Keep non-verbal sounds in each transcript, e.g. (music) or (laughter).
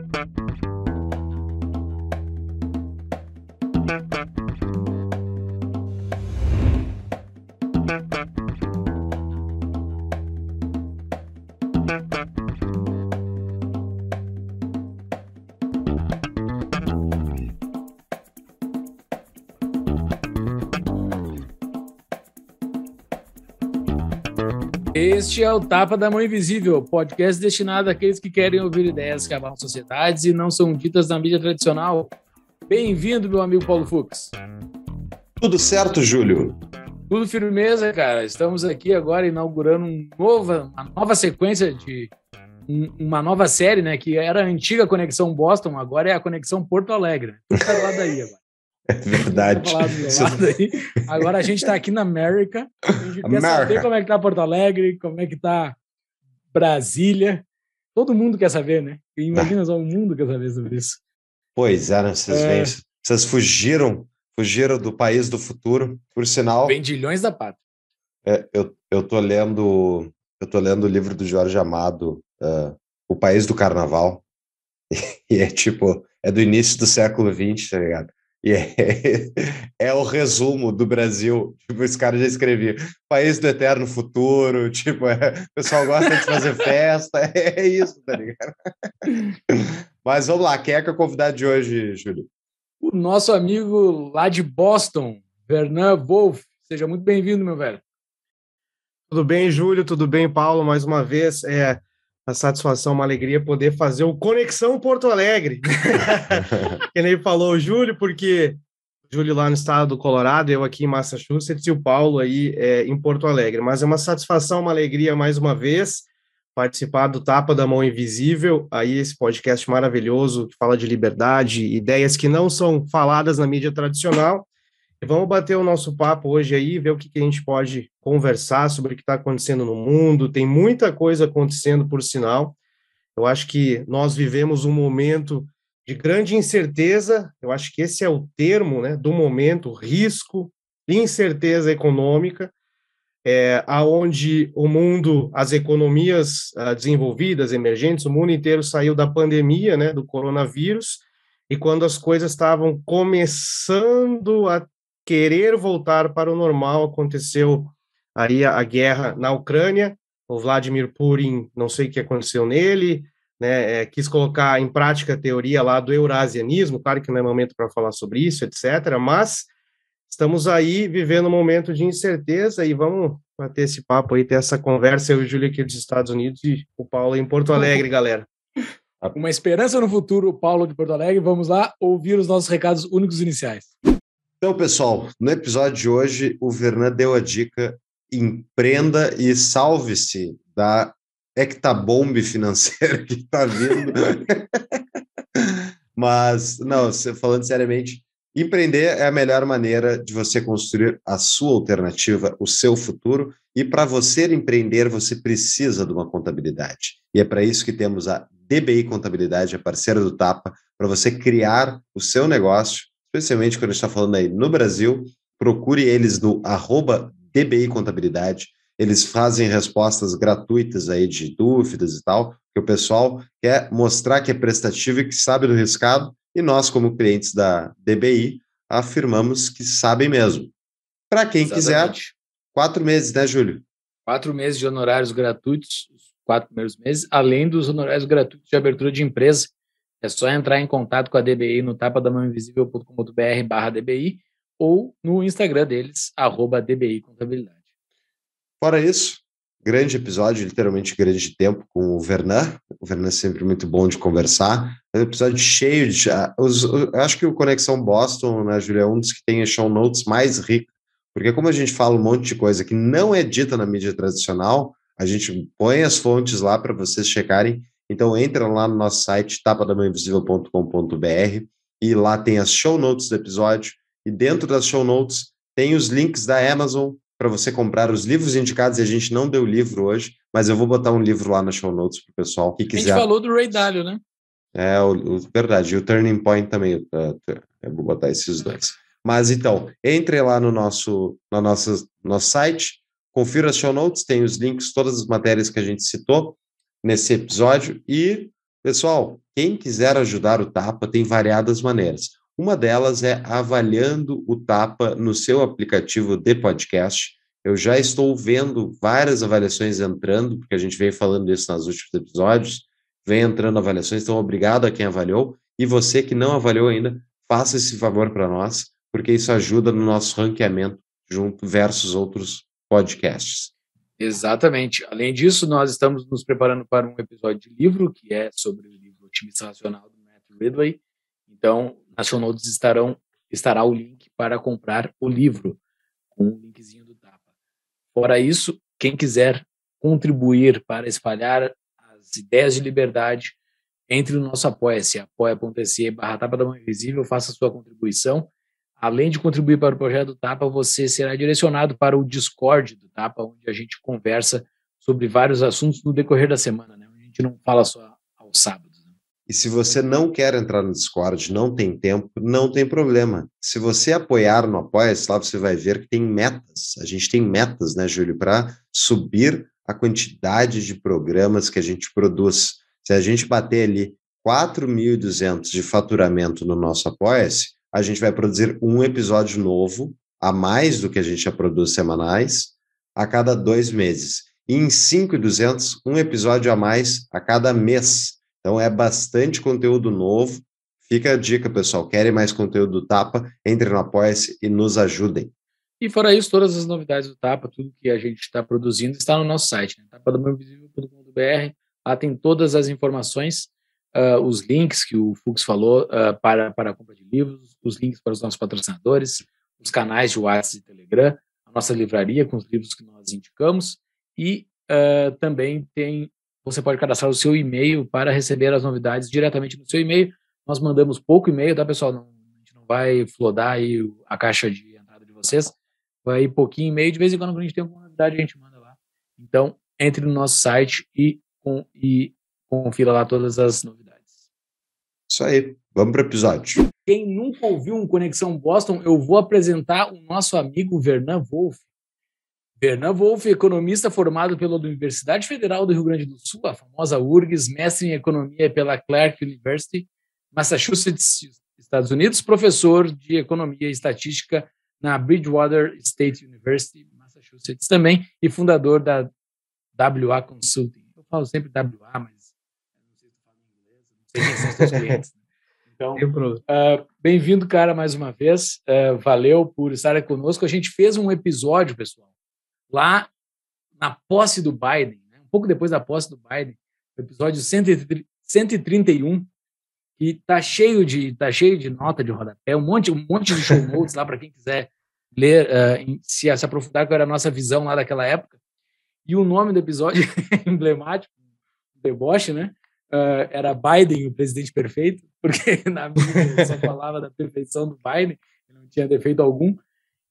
Thank you. Este é o Tapa da Mão Invisível, podcast destinado àqueles que querem ouvir ideias que abalam sociedades e não são ditas na mídia tradicional. Bem-vindo, meu amigo Paulo Fux. Tudo certo, Júlio? Tudo firmeza, cara. Estamos aqui agora inaugurando um uma nova sequência de uma nova série, né? Que era a antiga Conexão Boston, agora é a Conexão Porto Alegre. Tudo lá daí agora. É verdade. Agora a gente está aqui na América. A gente America. quer saber como é que tá Porto Alegre, como é que tá Brasília. Todo mundo quer saber, né? É. Imagina só, o mundo quer saber sobre isso. Pois é, né? Vocês, é... Vêm, vocês fugiram, fugiram do país do futuro, por sinal. Vendilhões da pátria. É, eu, eu tô lendo eu tô lendo o livro do Jorge Amado, uh, O País do Carnaval. (laughs) E é tipo, é do início do século XX, tá ligado? E é, (laughs) é, o resumo do Brasil. Tipo, esse cara já escrevia. País do eterno futuro. (laughs) Tipo, é, o pessoal gosta de fazer (laughs) festa. É, é isso, tá ligado? Mas vamos lá. Quem é que é o convidado de hoje, Júlio? O nosso amigo lá de Boston, Vernan Wolf. Seja muito bem-vindo, meu velho. Tudo bem, Júlio? Tudo bem, Paulo? Mais uma vez. É, uma satisfação, uma alegria poder fazer o Conexão Porto Alegre. (laughs) que ele falou, Júlio, porque Júlio lá no estado do Colorado, eu aqui em Massachusetts e o Paulo aí é, em Porto Alegre. Mas é uma satisfação, uma alegria mais uma vez participar do Tapa da Mão Invisível, aí esse podcast maravilhoso que fala de liberdade, ideias que não são faladas na mídia tradicional vamos bater o nosso papo hoje aí, ver o que, que a gente pode conversar sobre o que está acontecendo no mundo. Tem muita coisa acontecendo, por sinal. Eu acho que nós vivemos um momento de grande incerteza. Eu acho que esse é o termo né, do momento: risco, incerteza econômica, é, aonde o mundo, as economias ah, desenvolvidas, emergentes, o mundo inteiro saiu da pandemia, né, do coronavírus. E quando as coisas estavam começando a querer voltar para o normal. Aconteceu aí a, a guerra na Ucrânia, o Vladimir Putin, não sei o que aconteceu nele, né, é, quis colocar em prática a teoria lá do eurasianismo, claro que não é momento para falar sobre isso, etc., mas estamos aí vivendo um momento de incerteza e vamos bater esse papo aí, ter essa conversa, eu e o Júlio aqui dos Estados Unidos e o Paulo em Porto Alegre, galera. Uma esperança no futuro, Paulo de Porto Alegre, vamos lá ouvir os nossos recados únicos iniciais. Então, pessoal, no episódio de hoje, o Vernan deu a dica: empreenda e salve-se da hectabombe financeira que está vindo. (laughs) Mas, não, falando seriamente, empreender é a melhor maneira de você construir a sua alternativa, o seu futuro. E para você empreender, você precisa de uma contabilidade. E é para isso que temos a DBI Contabilidade, a parceira do Tapa, para você criar o seu negócio especialmente quando a gente está falando aí no Brasil, procure eles no arroba DBI Contabilidade. Eles fazem respostas gratuitas aí de dúvidas e tal, que o pessoal quer mostrar que é prestativo e que sabe do riscado, e nós, como clientes da DBI, afirmamos que sabem mesmo. Para quem Exatamente. quiser, quatro meses, né, Júlio? Quatro meses de honorários gratuitos, quatro primeiros meses, além dos honorários gratuitos de abertura de empresa, é só entrar em contato com a DBI no tapadamãoinvisível.com.br barra DBI ou no Instagram deles, arroba DBI Contabilidade. Fora isso, grande episódio, literalmente grande tempo com o Vernan. O Vernan é sempre muito bom de conversar. É um episódio cheio de. Ah, os, acho que o Conexão Boston, né, Julia, é um dos que tem show notes mais rico, porque como a gente fala um monte de coisa que não é dita na mídia tradicional, a gente põe as fontes lá para vocês checarem então entra lá no nosso site tapadamainvisível.com.br e lá tem as show notes do episódio e dentro das show notes tem os links da Amazon para você comprar os livros indicados e a gente não deu livro hoje, mas eu vou botar um livro lá nas show notes para o pessoal que quiser. A gente falou do Ray Dalio, né? É, o, o, verdade. E o Turning Point também. Eu, é, eu vou botar esses dois. Mas então, entre lá no nosso, no nosso, nosso site, confira as show notes, tem os links, todas as matérias que a gente citou nesse episódio. E, pessoal, quem quiser ajudar o Tapa tem variadas maneiras. Uma delas é avaliando o Tapa no seu aplicativo de podcast. Eu já estou vendo várias avaliações entrando, porque a gente veio falando isso nos últimos episódios. Vem entrando avaliações, então obrigado a quem avaliou. E você que não avaliou ainda, faça esse favor para nós, porque isso ajuda no nosso ranqueamento junto versus outros podcasts. Exatamente. Além disso, nós estamos nos preparando para um episódio de livro, que é sobre o livro Otimista Racional, do Matt Ridley. Então, nas show notes estarão, estará o link para comprar o livro, com o linkzinho do Tapa. Fora isso, quem quiser contribuir para espalhar as ideias de liberdade, entre no nosso apoia-se, apoia.se barra tapa da mão invisível, faça sua contribuição Além de contribuir para o projeto Tapa, você será direcionado para o Discord do Tapa, onde a gente conversa sobre vários assuntos no decorrer da semana. Né? A gente não fala só aos sábados. Né? E se você não quer entrar no Discord, não tem tempo, não tem problema. Se você apoiar no Apoia-se, lá você vai ver que tem metas. A gente tem metas, né, Júlio, para subir a quantidade de programas que a gente produz. Se a gente bater ali 4.200 de faturamento no nosso Apoia-se, a gente vai produzir um episódio novo, a mais do que a gente já produz semanais, a cada dois meses. E em 5,200, um episódio a mais a cada mês. Então é bastante conteúdo novo. Fica a dica, pessoal. Querem mais conteúdo do Tapa? Entre no Apoia-se e nos ajudem. E fora isso, todas as novidades do Tapa, tudo que a gente está produzindo, está no nosso site, né? tapadomainvisível.com.br. Lá tem todas as informações uh, os links que o Fux falou uh, para, para a compra de livros, os links para os nossos patrocinadores, os canais de WhatsApp e Telegram, a nossa livraria com os livros que nós indicamos e uh, também tem você pode cadastrar o seu e-mail para receber as novidades diretamente no seu e-mail. Nós mandamos pouco e-mail, tá, pessoal? Não, a gente não vai flodar aí a caixa de entrada de vocês. Vai pouquinho e-mail. De vez em quando, quando a gente tem alguma novidade, a gente manda lá. Então, entre no nosso site e, com, e confira lá todas as novidades isso aí. Vamos para o episódio. Quem nunca ouviu um Conexão Boston, eu vou apresentar o nosso amigo Vernan Wolff. Vernan Wolff, economista formado pela Universidade Federal do Rio Grande do Sul, a famosa URGS, mestre em economia pela Clark University, Massachusetts, Estados Unidos, professor de economia e estatística na Bridgewater State University, Massachusetts também, e fundador da WA Consulting. Eu falo sempre WA, mas (laughs) Então, uh, bem-vindo, cara, mais uma vez. Uh, valeu por estar conosco. A gente fez um episódio, pessoal, lá na posse do Biden, né? um pouco depois da posse do Biden, episódio 131, e tá cheio de tá cheio de nota de rodapé, um monte um monte de show notes lá para quem quiser ler, uh, em, se, se aprofundar qual era a nossa visão lá daquela época. E o nome do episódio (laughs) é emblemático, um deboche, né? uh, era Biden o presidente perfeito, (laughs) porque na mídia só (laughs) falava da perfeição do Biden, não tinha defeito algum.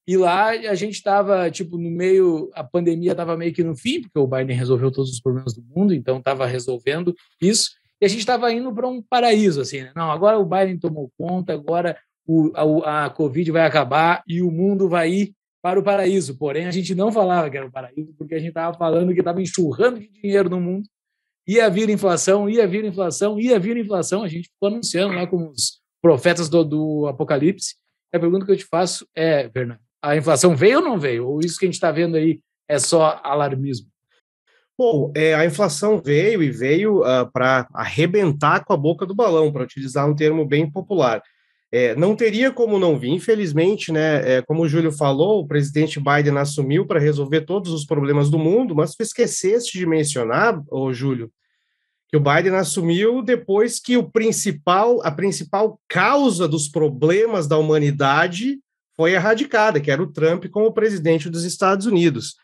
E lá a gente estava, tipo, no meio, a pandemia estava meio que no fim, porque o Biden resolveu todos os problemas do mundo, então estava resolvendo isso. E a gente estava indo para um paraíso, assim, né? Não, agora o Biden tomou conta, agora o, a, a Covid vai acabar e o mundo vai ir para o paraíso. Porém, a gente não falava que era o paraíso, porque a gente estava falando que estava enxurrando de dinheiro no mundo ia vir inflação, ia vir inflação, ia vir inflação. A gente ficou anunciando lá com os profetas do, do Apocalipse. A pergunta que eu te faço é, Bernardo, a inflação veio ou não veio? Ou isso que a gente está vendo aí é só alarmismo? Bom, é, a inflação veio e veio uh, ah, para arrebentar com a boca do balão, para utilizar um termo bem popular. É, não teria como não vir, infelizmente, né? É, como o Júlio falou, o presidente Biden assumiu para resolver todos os problemas do mundo, mas tu esqueceste de mencionar, ô Júlio, que o Biden assumiu depois que o principal, a principal causa dos problemas da humanidade foi erradicada, que era o Trump como presidente dos Estados Unidos.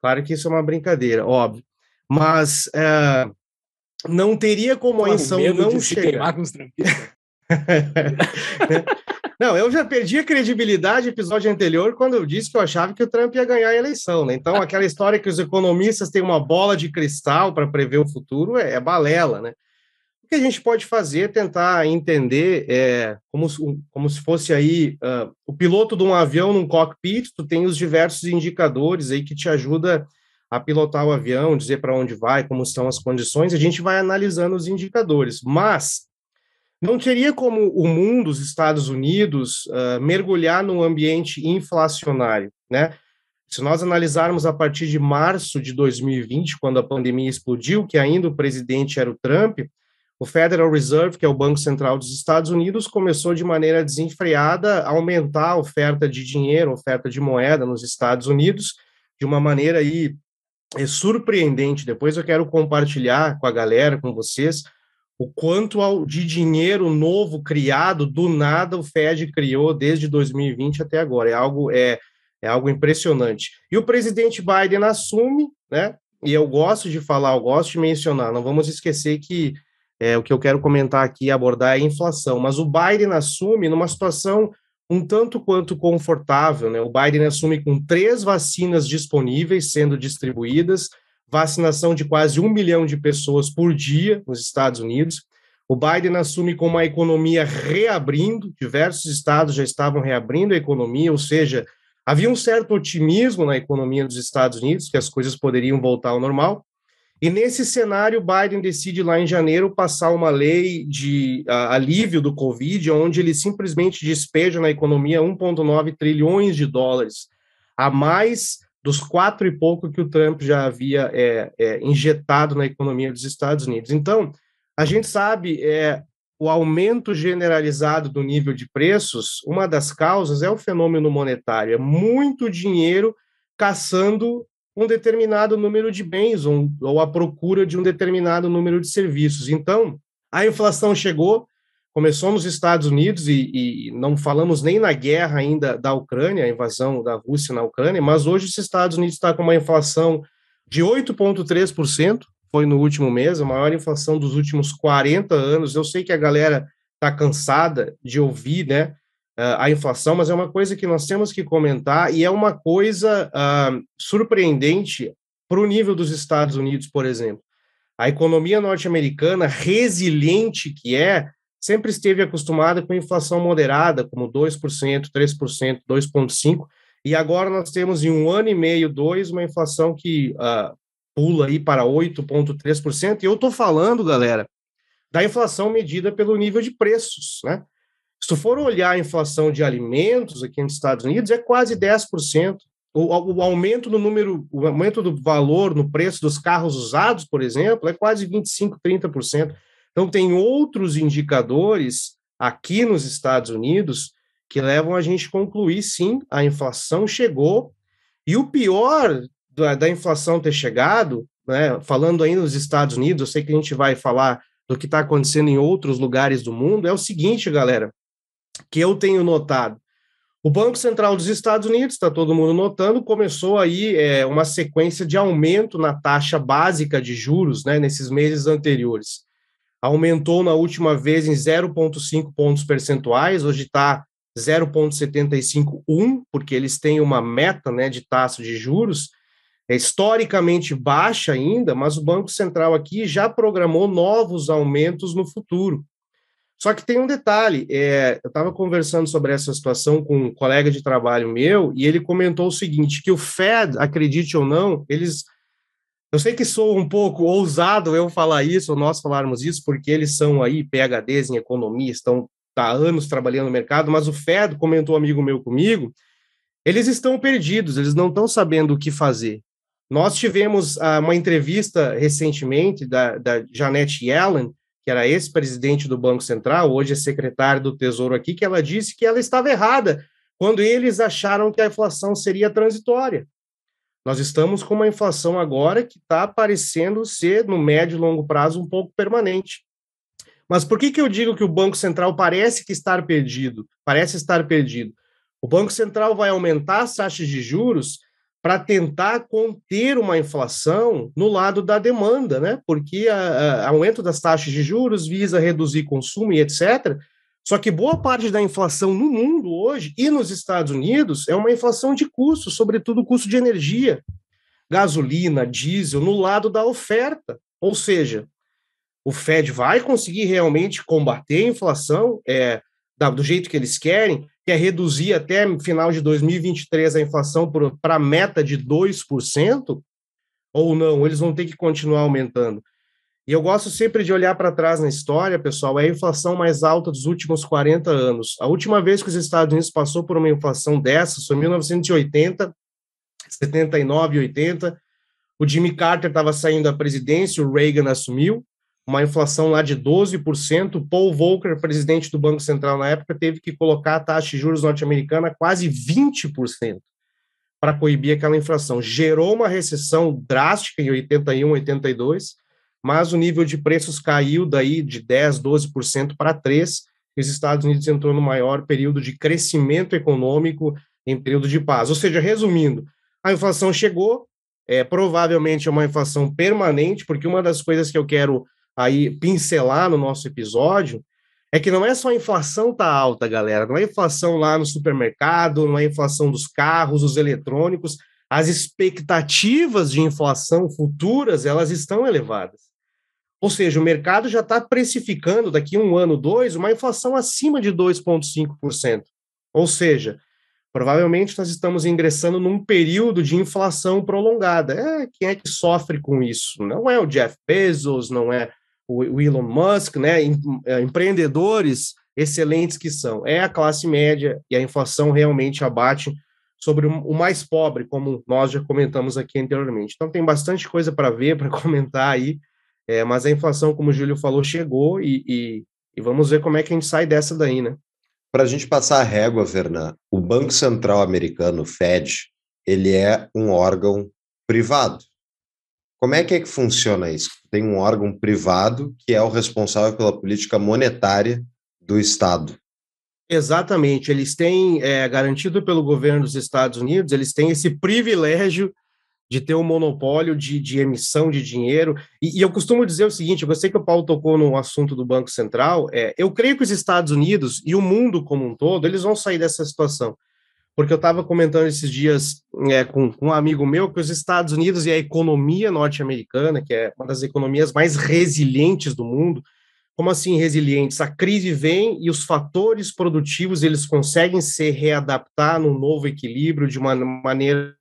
Claro que isso é uma brincadeira, óbvio. Mas é, não teria como a ah, inção não chegar. (laughs) Não, eu já perdi a credibilidade no episódio anterior quando eu disse que eu achava que o Trump ia ganhar a eleição, né? Então, aquela história que os economistas têm uma bola de cristal para prever o futuro é, é, balela, né? O que a gente pode fazer é tentar entender é, como, como se fosse aí uh, o piloto de um avião num cockpit, tu tem os diversos indicadores aí que te ajuda a pilotar o avião, dizer para onde vai, como estão as condições, a gente vai analisando os indicadores, mas não teria como o mundo, os Estados Unidos, uh, mergulhar num ambiente inflacionário, né? Se nós analisarmos a partir de março de 2020, quando a pandemia explodiu, que ainda o presidente era o Trump, o Federal Reserve, que é o Banco Central dos Estados Unidos, começou de maneira desenfreada a aumentar a oferta de dinheiro, oferta de moeda nos Estados Unidos, de uma maneira aí é surpreendente. Depois eu quero compartilhar com a galera, com vocês, o quanto de dinheiro novo criado do nada o Fed criou desde 2020 até agora. É algo é, é algo impressionante. E o presidente Biden assume, né? E eu gosto de falar, eu gosto de mencionar. Não vamos esquecer que é, o que eu quero comentar aqui abordar é a inflação. Mas o Biden assume numa situação um tanto quanto confortável, né? O Biden assume com três vacinas disponíveis sendo distribuídas vacinação de quase um milhão de pessoas por dia nos Estados Unidos. O Biden assume como a economia reabrindo, diversos estados já estavam reabrindo a economia, ou seja, havia um certo otimismo na economia dos Estados Unidos, que as coisas poderiam voltar ao normal. E nesse cenário, Biden decide lá em janeiro passar uma lei de uh, alívio do Covid, onde ele simplesmente despeja na economia 1,9 trilhões de dólares a mais dos quatro e pouco que o Trump já havia é, é, injetado na economia dos Estados Unidos. Então, a gente sabe é, o aumento generalizado do nível de preços, uma das causas é o fenômeno monetário, é muito dinheiro caçando um determinado número de bens ou a procura de um determinado número de serviços. Então, a inflação chegou, começou nos Estados Unidos e, e, não falamos nem na guerra ainda da Ucrânia, a invasão da Rússia na Ucrânia, mas hoje os Estados Unidos está com uma inflação de 8,3%, foi no último mês, a maior inflação dos últimos 40 anos. Eu sei que a galera está cansada de ouvir né, a inflação, mas é uma coisa que nós temos que comentar e é uma coisa uh, surpreendente para o nível dos Estados Unidos, por exemplo. A economia norte-americana, resiliente que é, sempre esteve acostumada com inflação moderada, como 2%, 3%, 2,5%, e agora nós temos em um ano e meio, dois, uma inflação que uh, pula aí para 8,3%, e eu estou falando, galera, da inflação medida pelo nível de preços, né? Se tu for olhar a inflação de alimentos aqui nos Estados Unidos, é quase 10%. O, o aumento do número, o aumento do valor no preço dos carros usados, por exemplo, é quase 25%, 30%. Então, tem outros indicadores aqui nos Estados Unidos que levam a gente a concluir, sim, a inflação chegou. E o pior da, da inflação ter chegado, né, falando ainda nos Estados Unidos, eu sei que a gente vai falar do que está acontecendo em outros lugares do mundo, é o seguinte, galera, que eu tenho notado. O Banco Central dos Estados Unidos, está todo mundo notando, começou aí é, uma sequência de aumento na taxa básica de juros né, nesses meses anteriores aumentou na última vez em 0,5 pontos percentuais, hoje está 0,751, porque eles têm uma meta né, de taxa de juros é historicamente baixa ainda, mas o Banco Central aqui já programou novos aumentos no futuro. Só que tem um detalhe: é, eu estava conversando sobre essa situação com um colega de trabalho meu e ele comentou o seguinte: que o Fed, acredite ou não, eles eu sei que sou um pouco ousado eu falar isso, ou nós falarmos isso, porque eles são aí PHDs em economia, estão há anos trabalhando no mercado, mas o Fed, comentou um amigo meu comigo, eles estão perdidos, eles não estão sabendo o que fazer. Nós tivemos ah, uma entrevista recentemente da, da Janet Yellen, que era ex-presidente do Banco Central, hoje é secretária do Tesouro aqui, que ela disse que ela estava errada quando eles acharam que a inflação seria transitória. Nós estamos com uma inflação agora que está parecendo ser, no médio e longo prazo, um pouco permanente. Mas por que, que eu digo que o Banco Central parece que estar perdido? Parece estar perdido. O Banco Central vai aumentar as taxas de juros para tentar conter uma inflação no lado da demanda, né? Porque o aumento das taxas de juros visa reduzir consumo e etc. Só que boa parte da inflação no mundo hoje e nos Estados Unidos é uma inflação de custo, sobretudo custo de energia, gasolina, diesel, no lado da oferta. Ou seja, o Fed vai conseguir realmente combater a inflação é, do jeito que eles querem, que é reduzir até final de 2023 a inflação para a meta de 2%, ou não? Eles vão ter que continuar aumentando. E eu gosto sempre de olhar para trás na história, pessoal, é a inflação mais alta dos últimos 40 anos. A última vez que os Estados Unidos passou por uma inflação dessa foi em 1980, 79 e 80. O Jimmy Carter estava saindo da presidência, o Reagan assumiu, uma inflação lá de 12%. Paul Volcker, presidente do Banco Central na época, teve que colocar a taxa de juros norte-americana quase 20% para coibir aquela inflação. Gerou uma recessão drástica em 81, 82 mas o nível de preços caiu daí de 10, 12% para 3%, e os Estados Unidos entrou no maior período de crescimento econômico em período de paz. Ou seja, resumindo, a inflação chegou, é provavelmente é uma inflação permanente, porque uma das coisas que eu quero aí pincelar no nosso episódio é que não é só a inflação tá alta, galera, não é inflação lá no supermercado, não é inflação dos carros, dos eletrônicos, as expectativas de inflação futuras, elas estão elevadas. Ou seja, o mercado já está precificando daqui um ano, dois, uma inflação acima de 2,5%. Ou seja, provavelmente nós estamos ingressando num período de inflação prolongada. É, quem é que sofre com isso? Não é o Jeff Bezos, não é o Elon Musk, né? É, empreendedores excelentes que são. É a classe média e a inflação realmente abate sobre o mais pobre, como nós já comentamos aqui anteriormente. Então tem bastante coisa para ver, para (laughs) comentar aí. É, mas a inflação, como o Júlio falou, chegou e, e, e vamos ver como é que a gente sai dessa daí, né? Para a gente passar a régua, Vernan, o Banco Central americano, Fed, ele é um órgão privado. Como é que, é que funciona isso? Tem um órgão privado que é o responsável pela política monetária do Estado. Exatamente. Eles têm, é, garantido pelo governo dos Estados Unidos, eles têm esse privilégio de ter um monopólio de, de emissão de dinheiro. E, e, eu costumo dizer o seguinte: eu sei que o Paulo tocou no assunto do Banco Central. É, eu creio que os Estados Unidos e o mundo como um todo eles vão sair dessa situação. Porque eu estava comentando esses dias é, com, com um amigo meu que os Estados Unidos e a economia norte-americana, que é uma das economias mais resilientes do mundo, como assim resilientes? A crise vem e os fatores produtivos eles conseguem se readaptar num novo equilíbrio de uma maneira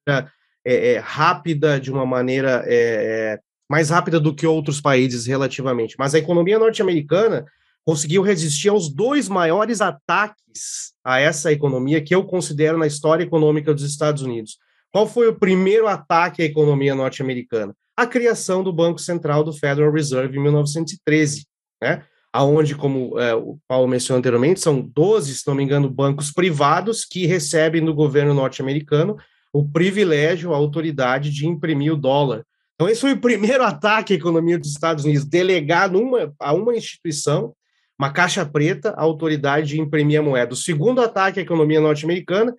é, é, rápida, de uma maneira é, é, mais rápida do que outros países relativamente. Mas a economia norte-americana conseguiu resistir aos dois maiores ataques a essa economia que eu considero na história econômica dos Estados Unidos. Qual foi o primeiro ataque à economia norte-americana? A criação do Banco Central do Federal Reserve em 1913, né? Aonde, como é, o Paulo mencionou anteriormente, são 12, se não me engano, bancos privados que recebem do governo norte-americano o privilégio, a autoridade de imprimir o dólar. Então, esse foi o primeiro (laughs) ataque à economia dos Estados Unidos, delegar numa, a uma instituição, uma caixa preta, a autoridade de imprimir a moeda. O segundo ataque à economia norte-americana,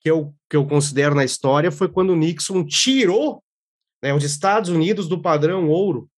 que eu, que eu considero na história, foi quando Nixon tirou né, os Estados Unidos do padrão ouro.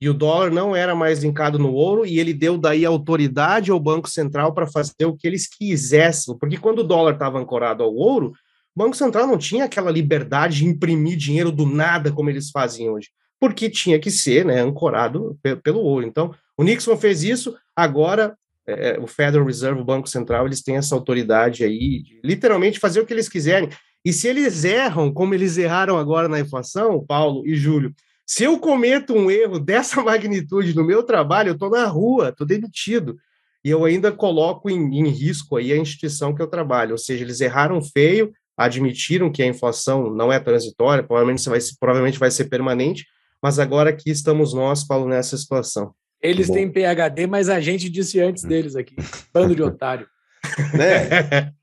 E o dólar não era mais linkado no ouro, e ele deu daí autoridade ao Banco Central para fazer o que eles quisessem. Porque quando o dólar estava ancorado ao ouro, o Banco Central não tinha aquela liberdade de imprimir dinheiro do nada como eles fazem hoje, porque tinha que ser né, ancorado pelo ouro. Então, o Nixon fez isso, agora é, é, o Federal Reserve, o Banco Central, eles têm essa autoridade aí de literalmente fazer o que eles quiserem. E se eles erram, como eles erraram agora na inflação, Paulo e Júlio, se eu cometo um erro (laughs) dessa magnitude no meu trabalho, eu estou na rua, estou demitido. E eu ainda coloco em, em, risco aí a instituição que eu trabalho. Ou seja, eles erraram feio, admitiram que a inflação não é transitória, provavelmente vai, provavelmente vai ser permanente, mas agora aqui estamos nós, Paulo, nessa situação. Eles têm PHD, mas a gente disse antes hum. deles aqui. Bando de otário. (laughs) Né? (laughs)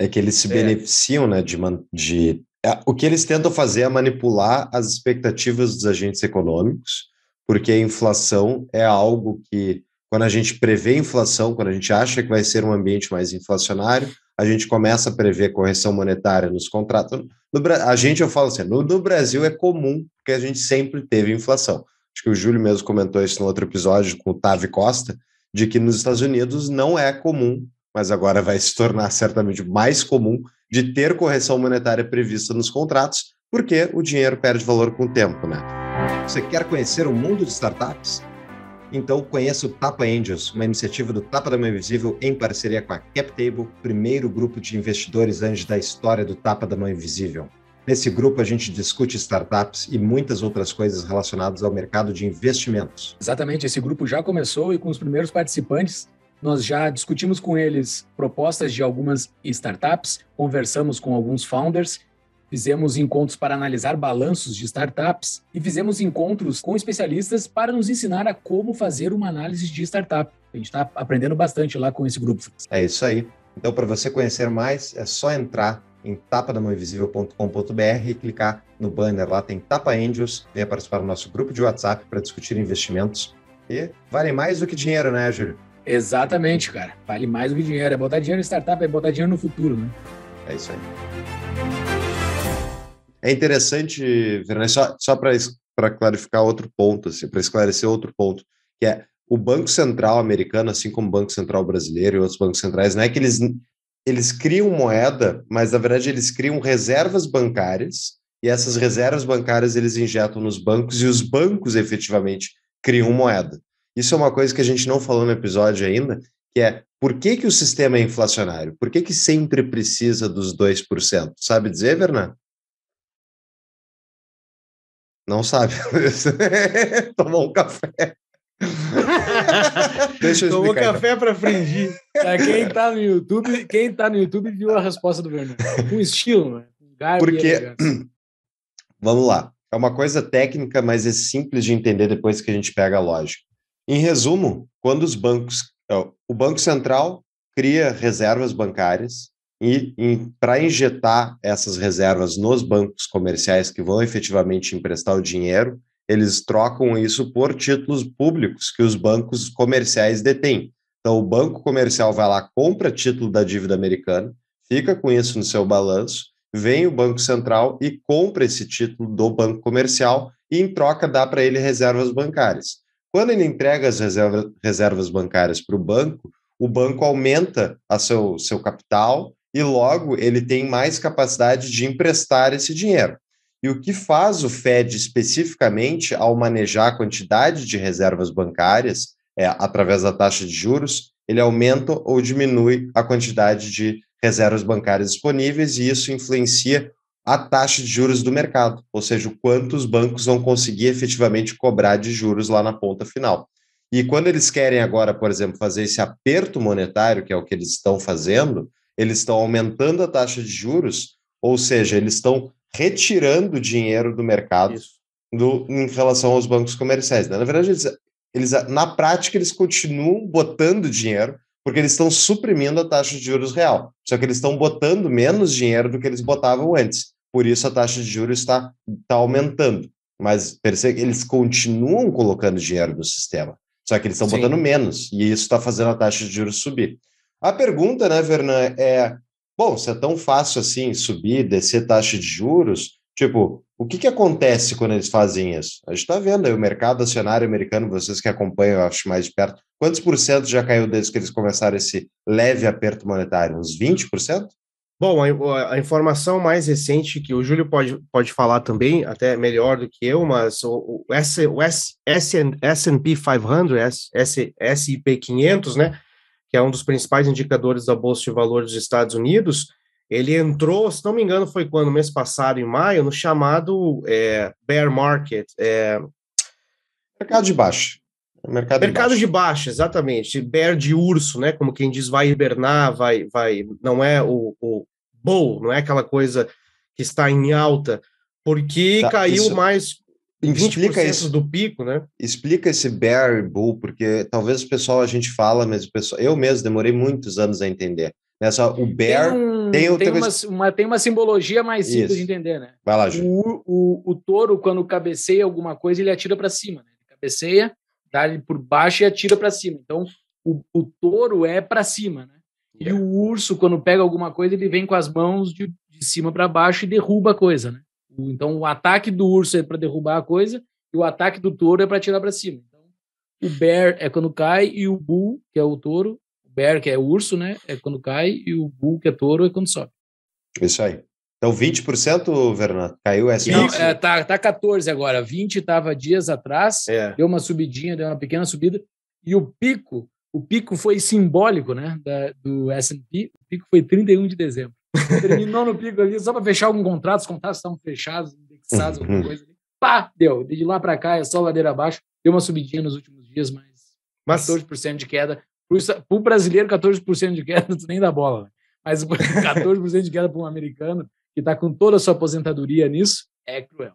É que eles se é. beneficiam né, de, de. É, o que eles tentam fazer é manipular as expectativas dos agentes econômicos, porque a inflação é algo que, quando a gente prevê inflação, quando a gente acha que vai ser um ambiente mais inflacionário, a gente começa a prever correção monetária nos contratos. No, a gente, eu falo assim, no, no Brasil é comum, porque a gente sempre teve inflação. Acho que o Júlio mesmo comentou isso no outro episódio com o Tavi Costa, de que nos Estados Unidos não é comum, mas agora vai se tornar certamente mais comum, de ter correção monetária prevista nos contratos, porque o dinheiro perde valor com o tempo, né? Você quer conhecer o mundo de startups? Então conheça o Tapa Angels, uma iniciativa do Tapa da Mão Invisível em parceria com a CapTable, primeiro grupo de investidores antes da história do Tapa da Mão Invisível. Nesse grupo a gente discute startups e muitas outras coisas relacionadas ao mercado de investimentos. Exatamente, esse grupo já começou e com os primeiros participantes nós já discutimos com eles propostas de algumas startups, conversamos com alguns founders fizemos encontros para analisar balanços de startups e fizemos encontros com especialistas para nos ensinar a como fazer uma análise de startup. A gente está aprendendo bastante lá com esse grupo. É isso aí. Então, para você conhecer mais, é só entrar em tapadamãoinvisível.com.br e clicar no banner. Lá tem Tapa Angels, venha participar do nosso grupo de WhatsApp para discutir investimentos. E vale mais do que dinheiro, né, Júlio? Exatamente, cara. Vale mais do que dinheiro. É botar dinheiro em startup, é botar dinheiro no futuro, né? É isso aí. É interessante, Fernando, só, só para clarificar outro ponto, assim, para esclarecer outro ponto, que é o Banco Central americano, assim como o Banco Central brasileiro e outros bancos centrais, não é que eles, eles criam moeda, mas na verdade eles criam reservas bancárias e essas reservas bancárias eles injetam nos bancos e os bancos efetivamente criam moeda. Isso é uma coisa que a gente não falou no episódio ainda, que é por que, que o sistema é inflacionário? Por que, que sempre precisa dos 2%? Sabe dizer, Bernardo? Não sabe. (laughs) Tomou um café. (laughs) Deixa eu Tomou explicar, então. café então. para fringir. Pra quem tá no YouTube, quem tá no YouTube viu a resposta do Bernardo. Com estilo, né? Porque (clears throat) vamos lá. É uma coisa técnica, mas é simples de entender depois que a gente pega a lógica. Em resumo, quando os bancos, eh, o Banco Central cria reservas bancárias para injetar essas reservas nos bancos comerciais que vão efetivamente emprestar o dinheiro, eles trocam isso por títulos públicos que os bancos comerciais detêm. Então, o banco comercial vai lá, compra título da dívida americana, fica com isso no seu balanço, vem o Banco Central e compra esse título do banco comercial e, em troca, dá para ele reservas bancárias. Quando ele entrega as reservas bancárias para o banco, o banco aumenta a seu, seu capital e logo ele tem mais capacidade de emprestar esse dinheiro. E o que faz o Fed especificamente ao manejar a quantidade de reservas bancárias é, através da taxa de juros, ele aumenta ou diminui a quantidade de reservas bancárias disponíveis e isso influencia a taxa de juros do mercado, ou seja, quantos bancos vão conseguir efetivamente cobrar de juros lá na ponta final. E quando eles querem agora, por exemplo, fazer esse aperto monetário, que é o que eles estão fazendo, eles estão aumentando a taxa de juros, ou seja, eles estão retirando dinheiro do mercado do, em relação aos bancos comerciais. Né? Na verdade, eles, eles, na prática, eles continuam botando dinheiro, porque eles estão suprimindo a taxa de juros real. Só que eles estão botando menos dinheiro do que eles botavam antes. Por isso a taxa de juros está tá aumentando. Mas percebe eles continuam colocando dinheiro no sistema. Só que eles estão botando menos. E isso está fazendo a taxa de juros subir. A pergunta, né, Vernan, é: bom, se é tão fácil assim subir, descer taxa de juros, tipo, o que, que acontece quando eles fazem isso? A gente está vendo aí o mercado acionário americano, vocês que acompanham, eu acho, mais de perto, quantos por cento já caiu desde que eles começaram esse leve aperto monetário? Uns 20%? Bom, a, a, informação mais recente que o Júlio pode, pode falar também, até melhor do que eu, mas o, o S&P 500, S, S, S 500, né, que é um dos principais indicadores da Bolsa de Valores dos Estados Unidos, ele entrou, se não me engano, foi quando, mês passado, em maio, no chamado é, bear market. É... Mercado de baixo. Mercado, Mercado de, baixo. exatamente. Bear de urso, né? Como quem diz, vai hibernar, vai, vai. Não é o, o bull, não é aquela coisa que está em alta, porque tá, caiu isso... mais explica isso do pico, né? Explica esse bear bull, porque talvez o pessoal a gente fala, mas o pessoal, eu mesmo demorei muitos anos a entender. Nessa, né? o bear tem, um, tem, tem uma, coisa... uma, tem uma simbologia mais simples isso. de entender, né? Vai lá, Ju. O, o, o touro, quando cabeceia alguma coisa, ele atira para cima, né? Ele cabeceia, dá ele por baixo e atira para cima. Então, o, o touro é para cima, né? E é. o urso, quando pega alguma coisa, ele vem com as mãos de, de cima para baixo e derruba a coisa, né? Então, o ataque do urso é para derrubar a coisa e o ataque do touro é para tirar para cima. Então, o bear é quando cai e o bull, que é o touro, o bear, que é o urso, né, é quando cai e o bull, que é touro, é quando sobe. Isso aí. Então, 20%, Vernan, caiu essa. Não, é, tá, tá 14 agora. 20 estava dias atrás, é. deu uma subidinha, deu uma pequena subida. E o pico, o pico foi simbólico, né, da, do S&P, o pico foi 31 de dezembro. Terminou no pico ali, só para fechar algum contrato, os contratos estavam fechados, indexados, alguma uhum. coisa ali. Pá, deu. De lá para cá é só ladeira abaixo. Deu uma subidinha nos últimos dias, mas, mas... 14% de queda. Para o brasileiro, 14% de queda, tu (laughs) nem dá bola. Né? Mas 14% (laughs) de queda para um americano que está com toda a sua aposentadoria nisso é cruel.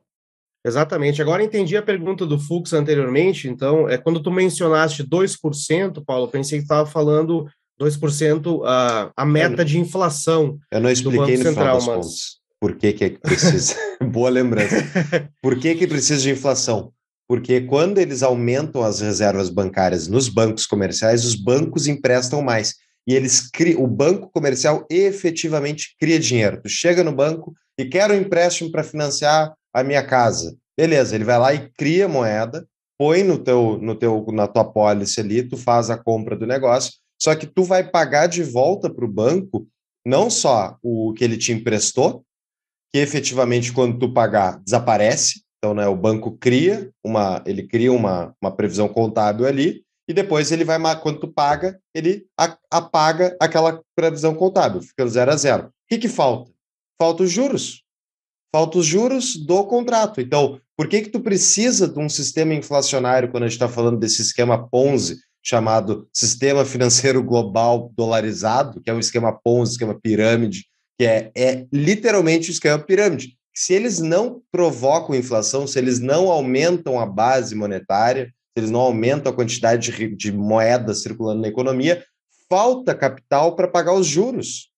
Exatamente. Agora entendi a pergunta do Fux anteriormente, então, é quando tu mencionaste 2%, Paulo, pensei que estava falando 2% a, a é, meta né? de inflação eu não expliquei do Banco Central, no final das mas... contas por que, que, é que precisa. (laughs) Boa lembrança. (laughs) Por que, que precisa de inflação? Porque quando eles aumentam as reservas bancárias nos bancos comerciais, os bancos emprestam mais. E eles criam, o banco comercial efetivamente cria dinheiro. Tu chega no banco e quer um empréstimo para financiar a minha casa. Beleza, ele vai lá e cria moeda, põe no teu, no teu, na tua pólice ali, tu faz a compra do negócio só que tu vai pagar de volta para o banco não só o que ele te emprestou, que efetivamente quando tu pagar desaparece, então né, o banco cria uma, ele cria uma, uma previsão contábil ali e depois ele vai quando tu paga ele apaga aquela previsão contábil, ficando zero a zero. O que, que falta? Falta os juros, falta os juros do contrato. Então por que que tu precisa de um sistema inflacionário quando a gente está falando desse esquema Ponzi? chamado Sistema Financeiro Global Dolarizado, que é um esquema Ponzi, esquema pirâmide, que é, é literalmente o um esquema pirâmide. Se eles não provocam inflação, se eles não aumentam a base monetária, se eles não aumentam a quantidade de, de moeda circulando na economia, falta capital para pagar os juros.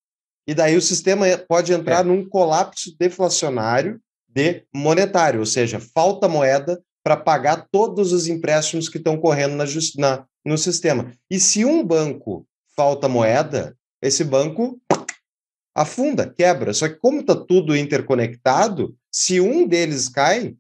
E daí o sistema é, pode entrar é. num colapso deflacionário de monetário, ou seja, falta moeda para pagar todos os empréstimos que estão correndo na, na, no sistema. E se um banco falta moeda, esse banco afunda, quebra. Só que como está tudo interconectado, se um deles cai,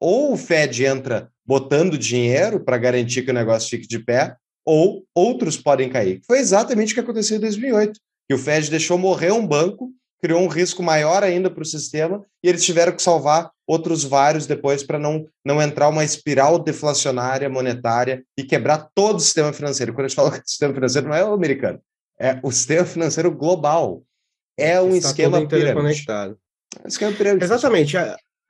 ou o Fed entra botando dinheiro para garantir que o negócio fique de pé, ou outros podem cair. Foi exatamente o que aconteceu em 2008, que o Fed deixou morrer um banco criou um risco maior ainda para o sistema e eles tiveram que salvar outros vários depois para não, não entrar uma espiral deflacionária monetária e quebrar todo o sistema financeiro. Quando a gente fala que o sistema financeiro não é o americano, é o sistema financeiro global. É, é um Está esquema interconectado. É esquema pirâmide. Exatamente.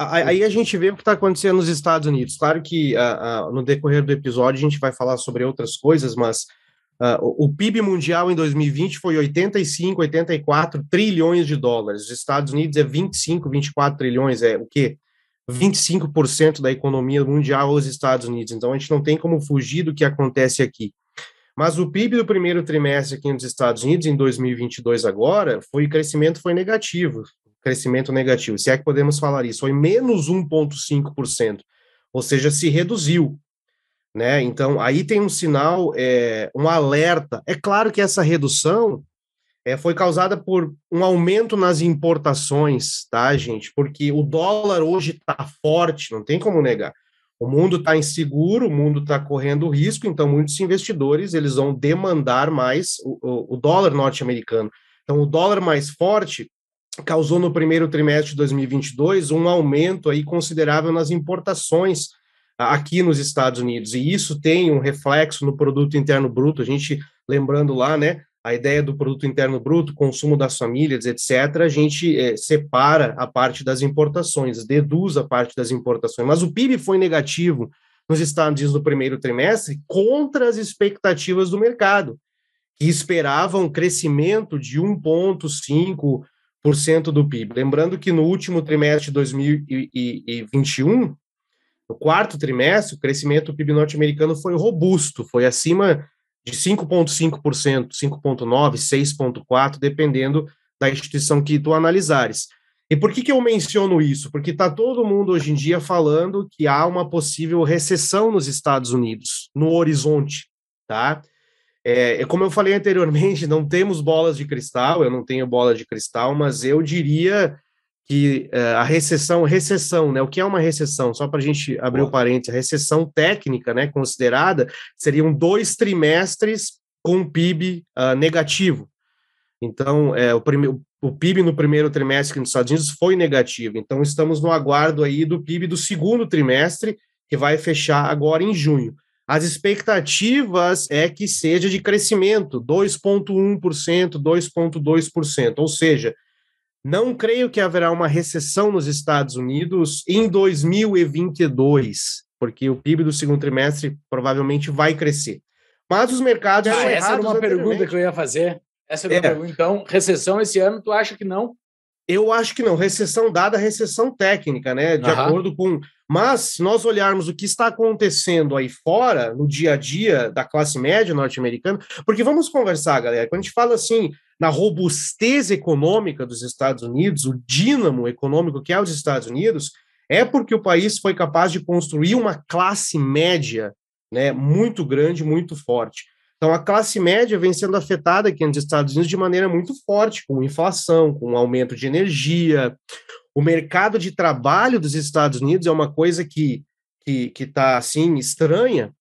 Aí a gente vê o que está acontecendo nos Estados Unidos. Claro que uh, uh, no decorrer do episódio a gente vai falar sobre outras coisas, mas Uh, o PIB mundial em 2020 foi 85, 84 trilhões de dólares. Os Estados Unidos é 25, 24 trilhões, é o quê? 25% da economia mundial aos Estados Unidos. Então a gente não tem como fugir do que acontece aqui. Mas o PIB do primeiro trimestre aqui nos Estados Unidos em 2022 agora, foi o crescimento foi negativo, crescimento negativo. Se é que podemos falar isso, foi menos 1.5%, ou seja, se reduziu. Né? Então, aí tem um sinal, é, um alerta. É claro que essa redução é, foi causada por um aumento nas importações, tá, gente? Porque o dólar hoje está forte, não tem como negar. O mundo está inseguro, o mundo está correndo risco, então muitos investidores eles vão demandar mais o, o, o dólar norte-americano. Então, o dólar mais forte causou no primeiro trimestre de 2022 um aumento aí considerável nas importações aqui nos Estados Unidos. E isso tem um reflexo no produto interno bruto. A gente lembrando lá, né, a ideia do produto interno bruto, consumo das famílias, etc. A gente é, separa a parte das importações, deduz a parte das importações. Mas o PIB foi negativo nos Estados Unidos no primeiro trimestre contra as expectativas do mercado, que esperava um crescimento de 1,5% do PIB. Lembrando que no último trimestre de 2021, no quarto trimestre, o crescimento do PIB norte-americano foi robusto, foi acima de 5,5%, 5,9%, 6,4%, dependendo da instituição que tu analisares. E por que, que eu menciono isso? Porque está todo mundo hoje em dia falando que há uma possível recessão nos Estados Unidos, no horizonte, tá? É, é como eu falei anteriormente, (laughs) não temos bolas de cristal, eu não tenho bola de cristal, mas eu diria que uh, a recessão, recessão, né? O que é uma recessão? Só para a gente abrir o um parênteses, a recessão técnica, né, considerada, seriam dois trimestres com PIB uh, ah, negativo. Então, é, o, primeiro, o PIB no primeiro trimestre nos Estados Unidos foi negativo. Então, estamos no aguardo aí do PIB do segundo trimestre, que vai fechar agora em junho. As expectativas é que seja de crescimento, 2,1%, 2,2%, ou seja, não creio que haverá uma recessão nos Estados Unidos em 2022, porque o PIB do segundo trimestre provavelmente vai crescer. Mas os mercados. Ah, essa era uma pergunta que eu ia fazer. Essa era é. uma pergunta. Então, recessão esse ano, tu acha que não? Eu acho que não. Recessão dada a recessão técnica, né? De acordo com. Mas, se nós olharmos o que está acontecendo aí fora, no dia a dia da classe média norte-americana, porque vamos conversar, galera. Quando a gente fala assim, na robustez econômica dos Estados Unidos, o dínamo econômico que é os Estados Unidos, é porque o país foi capaz de construir uma classe média né, muito grande, muito forte. Então, a classe média vem sendo afetada aqui nos Estados Unidos de maneira muito forte, com inflação, com aumento de energia. O mercado de trabalho dos Estados Unidos é uma coisa que que está assim estranha.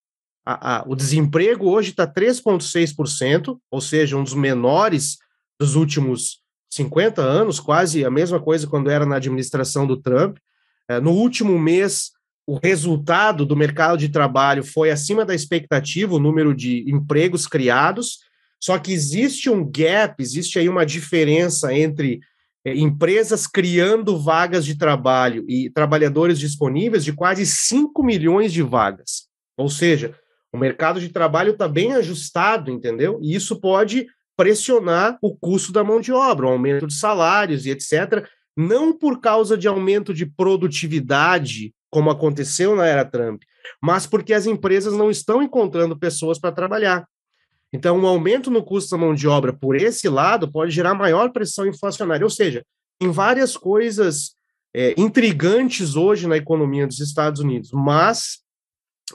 A, a, o desemprego hoje está 3,6%, ou seja, um dos menores dos últimos 50 anos, quase a mesma coisa quando era na administração do Trump. É, no último mês, o resultado do mercado de trabalho foi acima da expectativa, o número de empregos criados, só que existe um gap, existe aí uma diferença entre é, empresas criando vagas de trabalho e trabalhadores disponíveis de quase 5 milhões de vagas. Ou seja, o mercado de trabalho está bem ajustado, entendeu? E isso pode pressionar o custo da mão de obra, o aumento de salários e etc., não por causa de aumento de produtividade, como aconteceu na era Trump, mas porque as empresas não estão encontrando pessoas para trabalhar. Então, um aumento no custo da mão de obra por esse lado pode gerar maior pressão inflacionária. Ou seja, tem várias coisas é, intrigantes hoje na economia dos Estados Unidos, mas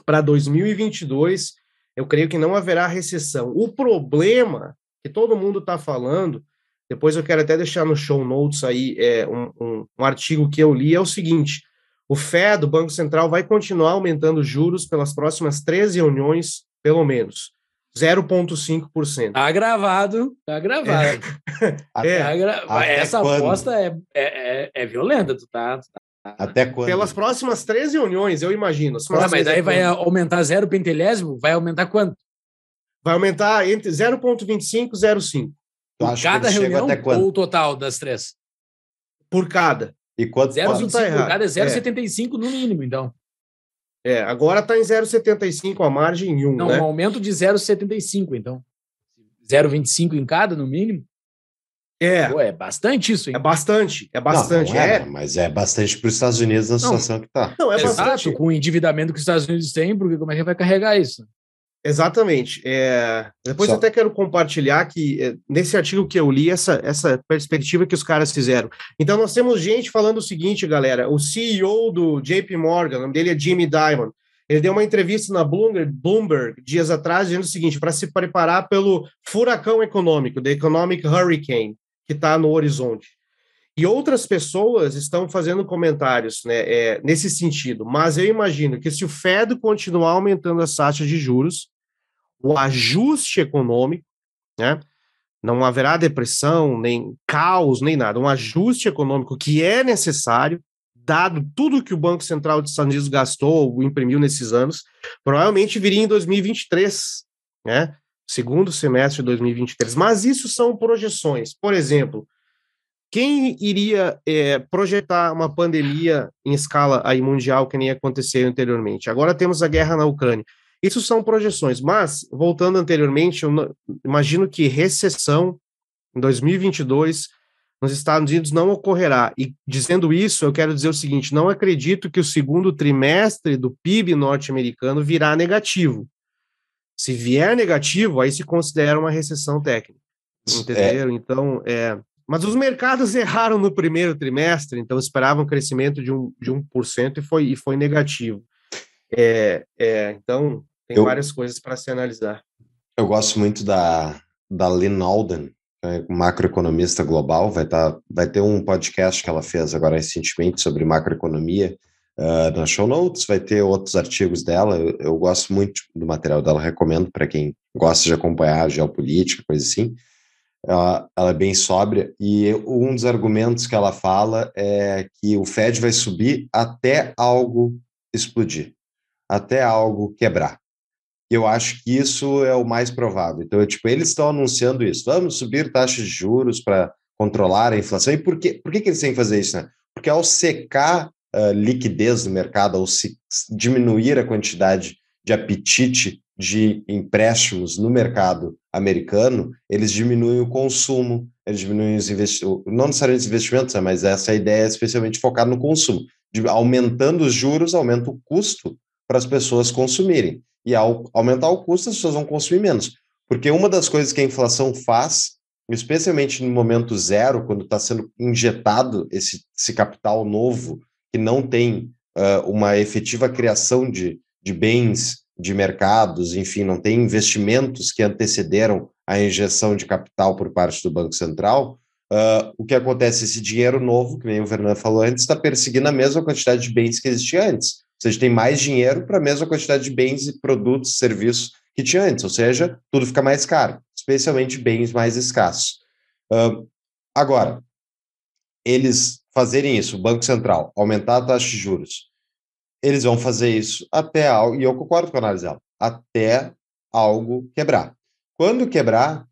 para 2022, eu creio que não haverá recessão. O problema que todo mundo está falando. Depois eu quero até deixar no show notes aí é, um, um, um artigo que eu li, é o seguinte: o FED, o Banco Central, vai continuar aumentando juros pelas próximas três reuniões, pelo menos. 0,5%. Está gravado, tá gravado. É. (laughs) Tá é. Até, é. Essa quando? aposta é, é, é, é violenta, tu tá, tu tá, Até quando? Pelas próximas três reuniões, eu imagino. Ah, mas daí é vai aumentar zero pentelésimo? Vai aumentar quanto? Vai aumentar entre 0,25 e 0,5. Por cada que reunião até ou o total das três? Por cada. E quanto 0, Tá por cada é 0,75 é. no mínimo, então. É, agora está em 0,75 a margem 1, Não, né? um aumento de 0,75, então. 0,25 em cada, no mínimo? É. Pô, é bastante isso, hein? É bastante, é bastante. Não, não é, é, Mas é bastante para os Estados Unidos na situação que está. Não, é Exato, com o endividamento que os Estados Unidos têm, porque como é que vai carregar isso? Exatamente. É, depois Só. até quero compartilhar que é, nesse artigo que eu li, essa, essa perspectiva que os caras fizeram. Então, nós temos gente falando o seguinte, galera: o CEO do JP Morgan, o nome dele é Jimmy Diamond, ele deu uma entrevista na Bloomberg, Bloomberg dias atrás, dizendo o seguinte: para se preparar pelo furacão econômico, The Economic Hurricane, que está no horizonte. E outras pessoas estão fazendo comentários né, é, nesse sentido, mas eu imagino que se o Fed continuar aumentando as taxas de juros, o ajuste econômico, né? Não haverá depressão, nem caos, nem nada. Um ajuste econômico que é necessário, dado tudo que o Banco Central de Estados Unidos gastou ou imprimiu nesses anos, provavelmente viria em 2023, né? Segundo semestre de 2023. Mas isso são projeções. Por exemplo, quem iria é, projetar uma pandemia em escala aí mundial que nem aconteceu anteriormente? Agora temos a guerra na Ucrânia. Isso são projeções, mas, voltando anteriormente, eu imagino que recessão em 2022 nos Estados Unidos não ocorrerá. E dizendo isso, eu quero dizer o seguinte: não acredito que o segundo trimestre do PIB norte-americano virá negativo. Se vier negativo, aí se considera uma recessão técnica. É. Entenderam? É. Então, é. Mas os mercados (laughs) erraram no primeiro trimestre, então esperavam um crescimento de, um, de 1% e foi, e foi negativo. É, é, então, tem eu, várias coisas para se analisar. Eu gosto muito da, da Lynn Alden, é macroeconomista global, vai, tá, vai ter um podcast que ela fez agora recentemente sobre macroeconomia uh, ah, na Show Notes, vai ter outros artigos dela, eu, eu gosto muito do material dela, recomendo para quem gosta de acompanhar geopolítica, coisa assim. Ela, ah, ela é bem sóbria e um dos argumentos que ela fala é que o Fed vai subir até algo explodir, até algo quebrar eu acho que isso é o mais provável. Então, eu, tipo, eles estão anunciando isso. Vamos subir taxas de juros para controlar a inflação. E por, que, por que, que eles têm que fazer isso? Né? Porque ao secar a ah, liquidez do mercado, ao se, diminuir a quantidade de apetite de empréstimos no mercado americano, eles diminuem o consumo, eles diminuem os investimentos, não necessariamente os investimentos, né, mas essa é ideia é especialmente focada no consumo. De, aumentando os juros, aumenta o custo para as pessoas consumirem. E ao aumentar o custo, as pessoas vão consumir menos. Porque uma das coisas que a inflação faz, especialmente no momento zero, quando está sendo injetado esse, esse, capital novo, que não tem uh, uma efetiva criação de, de bens, de mercados, enfim, não tem investimentos que antecederam a injeção de capital por parte do Banco Central, uh, o que acontece? Esse dinheiro novo, que nem o Fernando falou antes, está perseguindo a mesma quantidade de bens que existia antes seja, tem mais dinheiro para a mesma quantidade de bens e produtos, serviços que tinha antes, ou seja, tudo fica mais caro, especialmente bens mais escassos. Uh, agora, eles fazerem isso, o Banco Central, aumentar a taxa de juros, eles vão fazer isso até algo, e eu concordo com a análise dela, até algo quebrar. Quando quebrar,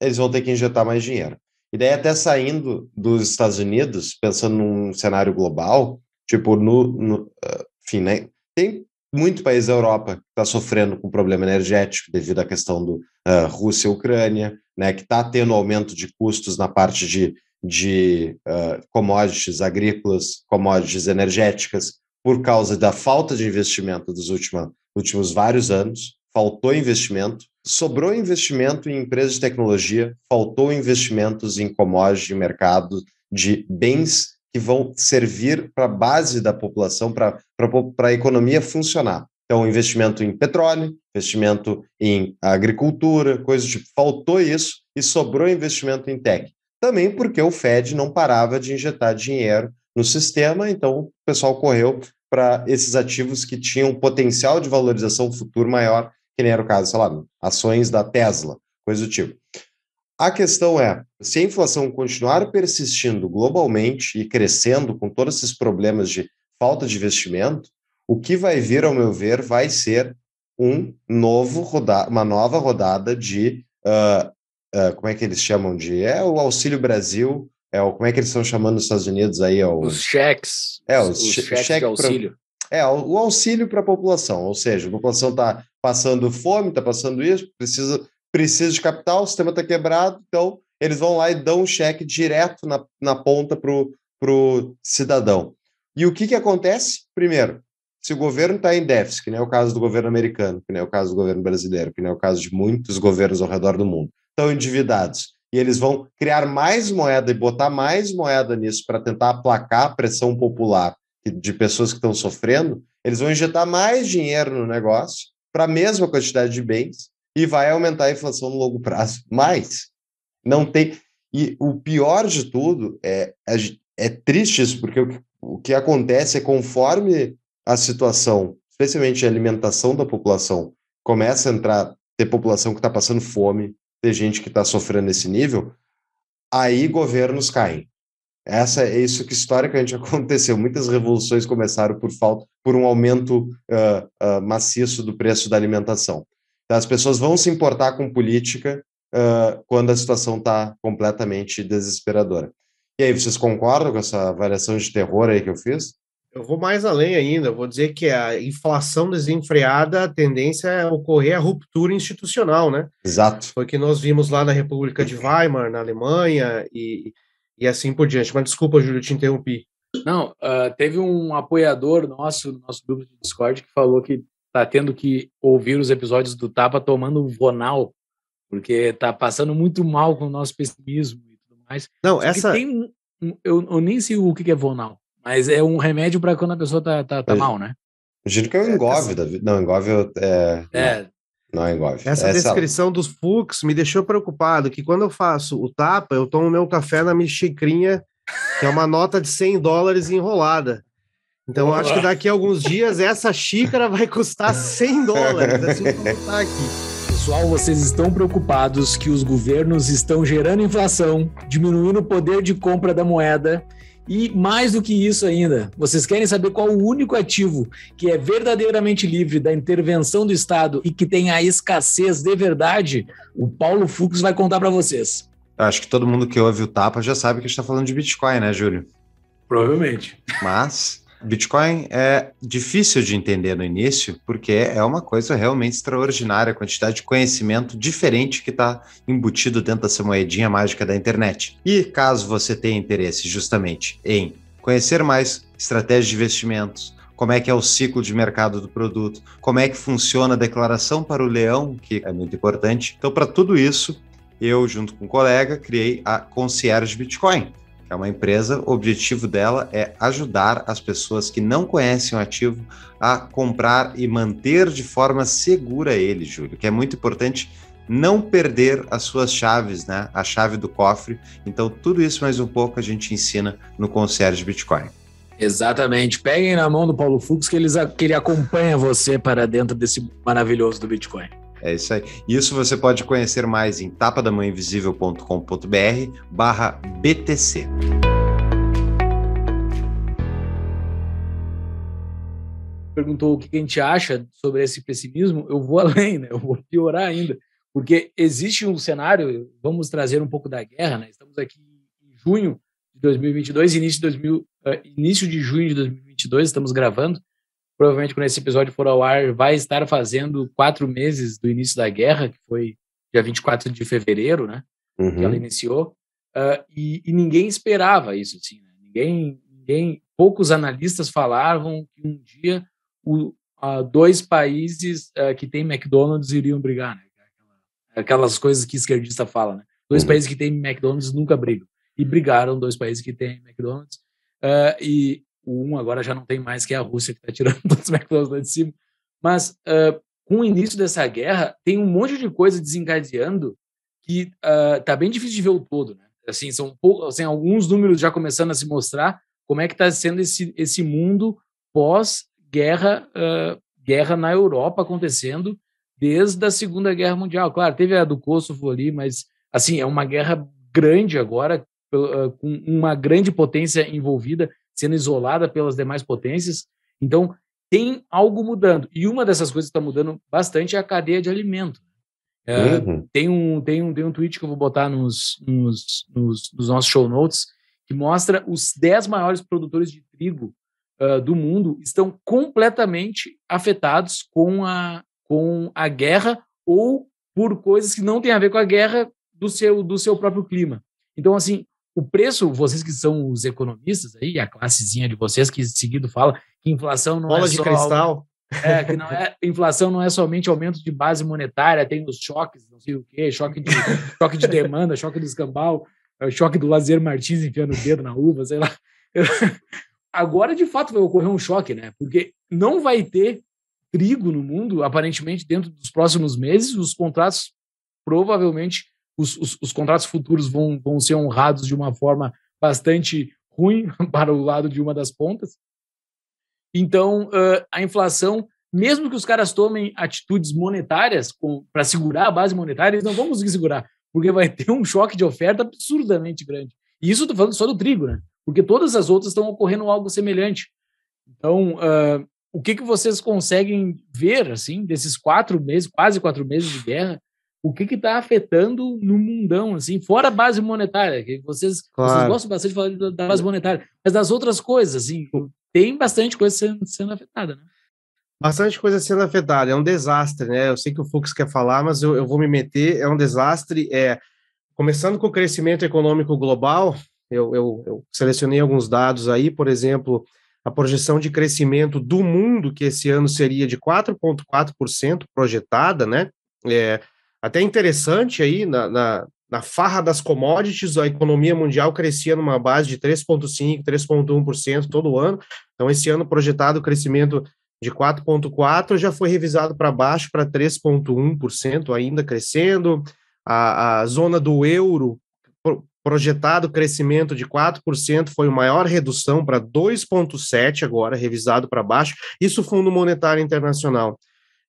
eles vão ter que injetar mais dinheiro. E daí, até saindo dos Estados Unidos, pensando num cenário global, tipo, no, no ah, enfim, né? Tem muito país da Europa que está sofrendo com problema energético devido à questão do uh, ah, Rússia-Ucrânia, né? Que está tendo aumento de custos na parte de, de uh, commodities agrícolas, commodities energéticas, por causa da falta de investimento dos últimos últimos vários anos. Faltou investimento, sobrou investimento em empresas de tecnologia, faltou investimentos em commodities de mercado de bens que vão servir para a base da população, para a economia funcionar. Então, investimento em petróleo, investimento em agricultura, coisas tipo. Faltou isso e sobrou investimento em tech. Também porque o Fed não parava de injetar dinheiro no sistema, então o pessoal correu para esses ativos que tinham potencial de valorização futuro maior, que nem era o caso, sei lá, ações da Tesla, coisa do tipo. A questão é: se a inflação continuar persistindo globalmente e crescendo com todos esses problemas de falta de investimento, o que vai vir, ao meu ver, vai ser um novo roda uma nova rodada de uh, uh, como é que eles chamam de é o auxílio Brasil é o como é que eles estão chamando nos Estados Unidos aí é o, os cheques é os, os che cheques cheque de é, auxílio pra, é o auxílio para a população ou seja a população está passando fome está passando isso precisa precisa de capital, o sistema está quebrado, então eles vão lá e dão um cheque direto na, na ponta para o cidadão. E o que, que acontece? Primeiro, se o governo está em déficit, que nem é o caso do governo americano, que nem é o caso do governo brasileiro, que nem é o caso de muitos governos ao redor do mundo, estão endividados e eles vão criar mais moeda e botar mais moeda nisso para tentar aplacar a pressão popular de pessoas que estão sofrendo, eles vão injetar mais dinheiro no negócio para a mesma quantidade de bens e vai aumentar a inflação no longo prazo. Mas não tem. E o pior de tudo é, é, é triste isso, porque o, o que acontece é conforme a situação, especialmente a alimentação da população, começa a entrar, ter população que está passando fome, ter gente que está sofrendo nesse nível, aí governos caem. Essa é isso que historicamente (laughs) aconteceu. Muitas revoluções começaram por falta, por um aumento uh, uh, maciço do preço da alimentação. Então, as pessoas vão se importar com política uh, quando a situação está completamente desesperadora. E aí, vocês concordam com essa avaliação de terror aí que eu fiz? Eu vou mais além ainda, vou dizer que a inflação desenfreada, a tendência é ocorrer a ruptura institucional, né? Exato. Foi o que nós vimos lá na República de Weimar, na Alemanha e, e assim por diante. Mas desculpa, Júlio, te interrompi. Não, uh, teve um apoiador nosso, no nosso grupo de Discord, que falou que tá tendo que ouvir os episódios do Tapa tomando Vonal, porque tá passando muito mal com o nosso pessimismo e tudo mais. Não, Só essa. Tem, eu, eu, nem sei o que é Vonal, mas é um remédio para quando a pessoa tá, tá, tá mal, né? Imagino que é o Engove essa... da vida. Não, Engove é. é... é. Não, é engove. É essa, Essa descrição dos Fux me deixou preocupado, que quando eu faço o tapa, eu tomo meu café na minha xicrinha, que é uma nota de 100 dólares enrolada. Então eu acho que daqui a alguns dias essa xícara vai custar 100 (laughs) dólares, aqui. Pessoal, vocês estão preocupados que os governos estão gerando inflação, diminuindo o poder de compra da moeda e mais do que isso ainda, vocês querem saber qual o único ativo que é verdadeiramente livre da intervenção do Estado e que tem a escassez de verdade? O Paulo Fux vai contar para vocês. Acho que todo mundo que ouve o Tapa já sabe que a gente está falando de Bitcoin, né, Júlio? Provavelmente. Mas Bitcoin é difícil de entender no início, porque é uma coisa realmente extraordinária a quantidade de conhecimento diferente que está embutido dentro dessa moedinha mágica da internet. E caso você tenha interesse justamente em conhecer mais estratégias de investimentos, como é que é o ciclo de mercado do produto, como é que funciona a declaração para o leão, que é muito importante. Então, para tudo isso, eu, junto com um colega, criei a Concierge Bitcoin é uma empresa, o objetivo dela é ajudar as pessoas que não conhecem o ativo a comprar e manter de forma segura ele, Júlio, que é muito importante não perder as suas chaves, né? A chave do cofre. Então, tudo isso mais um pouco a gente ensina no Concierge Bitcoin. Exatamente. Peguem na mão do Paulo Fux que, eles, que ele acompanha você para dentro desse maravilhoso do Bitcoin. É isso aí. Isso você pode conhecer mais em tapadamãeinvisível.com.br barra BTC. Perguntou o que a gente acha sobre esse pessimismo. Eu vou (laughs) além, né? Eu vou piorar ainda. Porque existe um cenário, vamos trazer um pouco da guerra, né? Estamos aqui em junho de 2022, início de, 2000, eh, início de junho de 2022, estamos gravando provavelmente quando esse episódio for ao ar, vai estar fazendo quatro meses do início da guerra, que foi dia 24 de fevereiro, né? Uhum. Que ela uhum. iniciou. Uh, e, e, ninguém esperava isso, assim. Né? Ninguém, ninguém, poucos analistas falavam que um dia o, uh, dois países uh, que têm McDonald's iriam brigar, né? Aquelas coisas que esquerdista fala, né? Dois uhum. países que têm McDonald's nunca brigam. E brigaram dois países que têm McDonald's. e um agora já não tem mais, que é a Rússia que está tirando (laughs) todos os McDonald's lá de cima. Mas uh, com o início dessa guerra, tem um monte de coisa desencadeando que uh, tá bem difícil de ver o todo. Né? Assim, são assim, alguns números já começando a se mostrar como é que está sendo esse, esse mundo pós-guerra uh, guerra na Europa acontecendo desde a Segunda Guerra Mundial. Claro, teve a do Kosovo ali, mas assim, é uma guerra grande agora, com uma grande potência envolvida sendo isolada pelas demais potências. Então, tem algo mudando. E uma dessas coisas que está mudando bastante é a cadeia de alimento. É, uhum. tem, um, tem, um, tem um tweet que eu vou botar nos, nos, nos, nos nossos show notes que mostra os 10 maiores produtores de trigo uh, do mundo estão completamente afetados com a, com a guerra ou por coisas que não têm a ver com a guerra do seu, do seu próprio clima. Então, assim, o preço, vocês que são os economistas aí, a classezinha de vocês que seguido fala que inflação não Bola é de só cristal. é, que não é, inflação não é somente aumento de base monetária, tem os choques, não sei o quê, choque de, (laughs) choque de demanda, choque do escambau, é choque do Lazer Martins enfiando o dedo na uva, sei lá. (laughs) Agora, de fato, vai ocorrer um choque, né? Porque não vai ter trigo no mundo, aparentemente, dentro dos próximos meses, os contratos provavelmente os, os, os contratos futuros vão, vão ser honrados de uma forma bastante ruim (laughs) para o lado de uma das pontas. Então, uh, a inflação, mesmo que os caras tomem atitudes monetárias para segurar a base monetária, eles não vão conseguir segurar, porque vai ter um choque de oferta absurdamente grande. E isso estou falando só do trigo, né? Porque todas as outras estão ocorrendo algo semelhante. Então, uh, o que, que vocês conseguem ver, assim, desses quatro meses, quase quatro meses de guerra, o que está afetando no mundão, assim, fora a base monetária, que vocês, claro. vocês gostam bastante de falar da, da, base monetária, mas das outras coisas, assim, tem bastante coisa sendo, sendo afetada, né? Bastante coisa sendo afetada, é um desastre, né? Eu sei que o Fux quer falar, mas eu, eu vou me meter, é um desastre, é... Começando com o crescimento econômico global, eu, eu, eu selecionei alguns dados aí, por exemplo, a projeção de crescimento do mundo, que esse ano seria de 4,4% projetada, né? É, até interessante aí, na, na, na farra das commodities, a economia mundial crescia numa base de 3,5%, 3,1% todo ano. Então, esse ano projetado o crescimento de 4,4% já foi revisado para baixo para 3,1%, ainda crescendo. A, a zona do euro projetado crescimento de 4% foi uma maior redução para 2,7% agora, revisado para baixo. Isso Fundo Monetário Internacional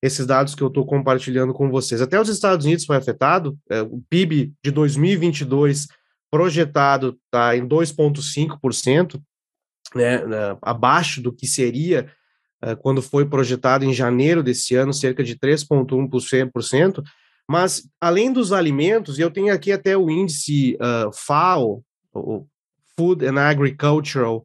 esses dados que eu estou compartilhando com vocês. Até os Estados Unidos foi afetado, é, o PIB de 2022 projetado está em 2,5%, né, né, abaixo do que seria é, quando foi projetado em janeiro desse ano, cerca de 3,1%. Mas, além dos alimentos, eu tenho aqui até o índice uh, ah, FAO, o Food and Agricultural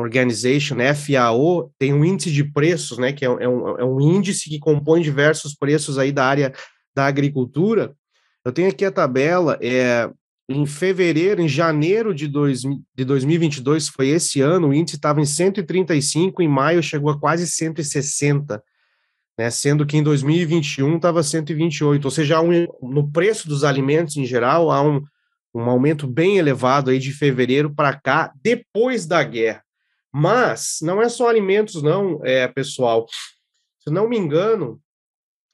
Organization, né, FAO, tem um índice de preços, né, que é, é, um, é um índice que compõe diversos preços aí da área da agricultura. Eu tenho aqui a tabela, é, em fevereiro, em janeiro de, dois, de 2022, foi esse ano, o índice estava em 135, em maio chegou a quase 160, né, sendo que em 2021 estava 128, ou seja, um, no preço dos alimentos em geral, há um, um aumento bem elevado aí de fevereiro para cá, depois da guerra. Mas não é só alimentos, não, é, pessoal. Se não me engano,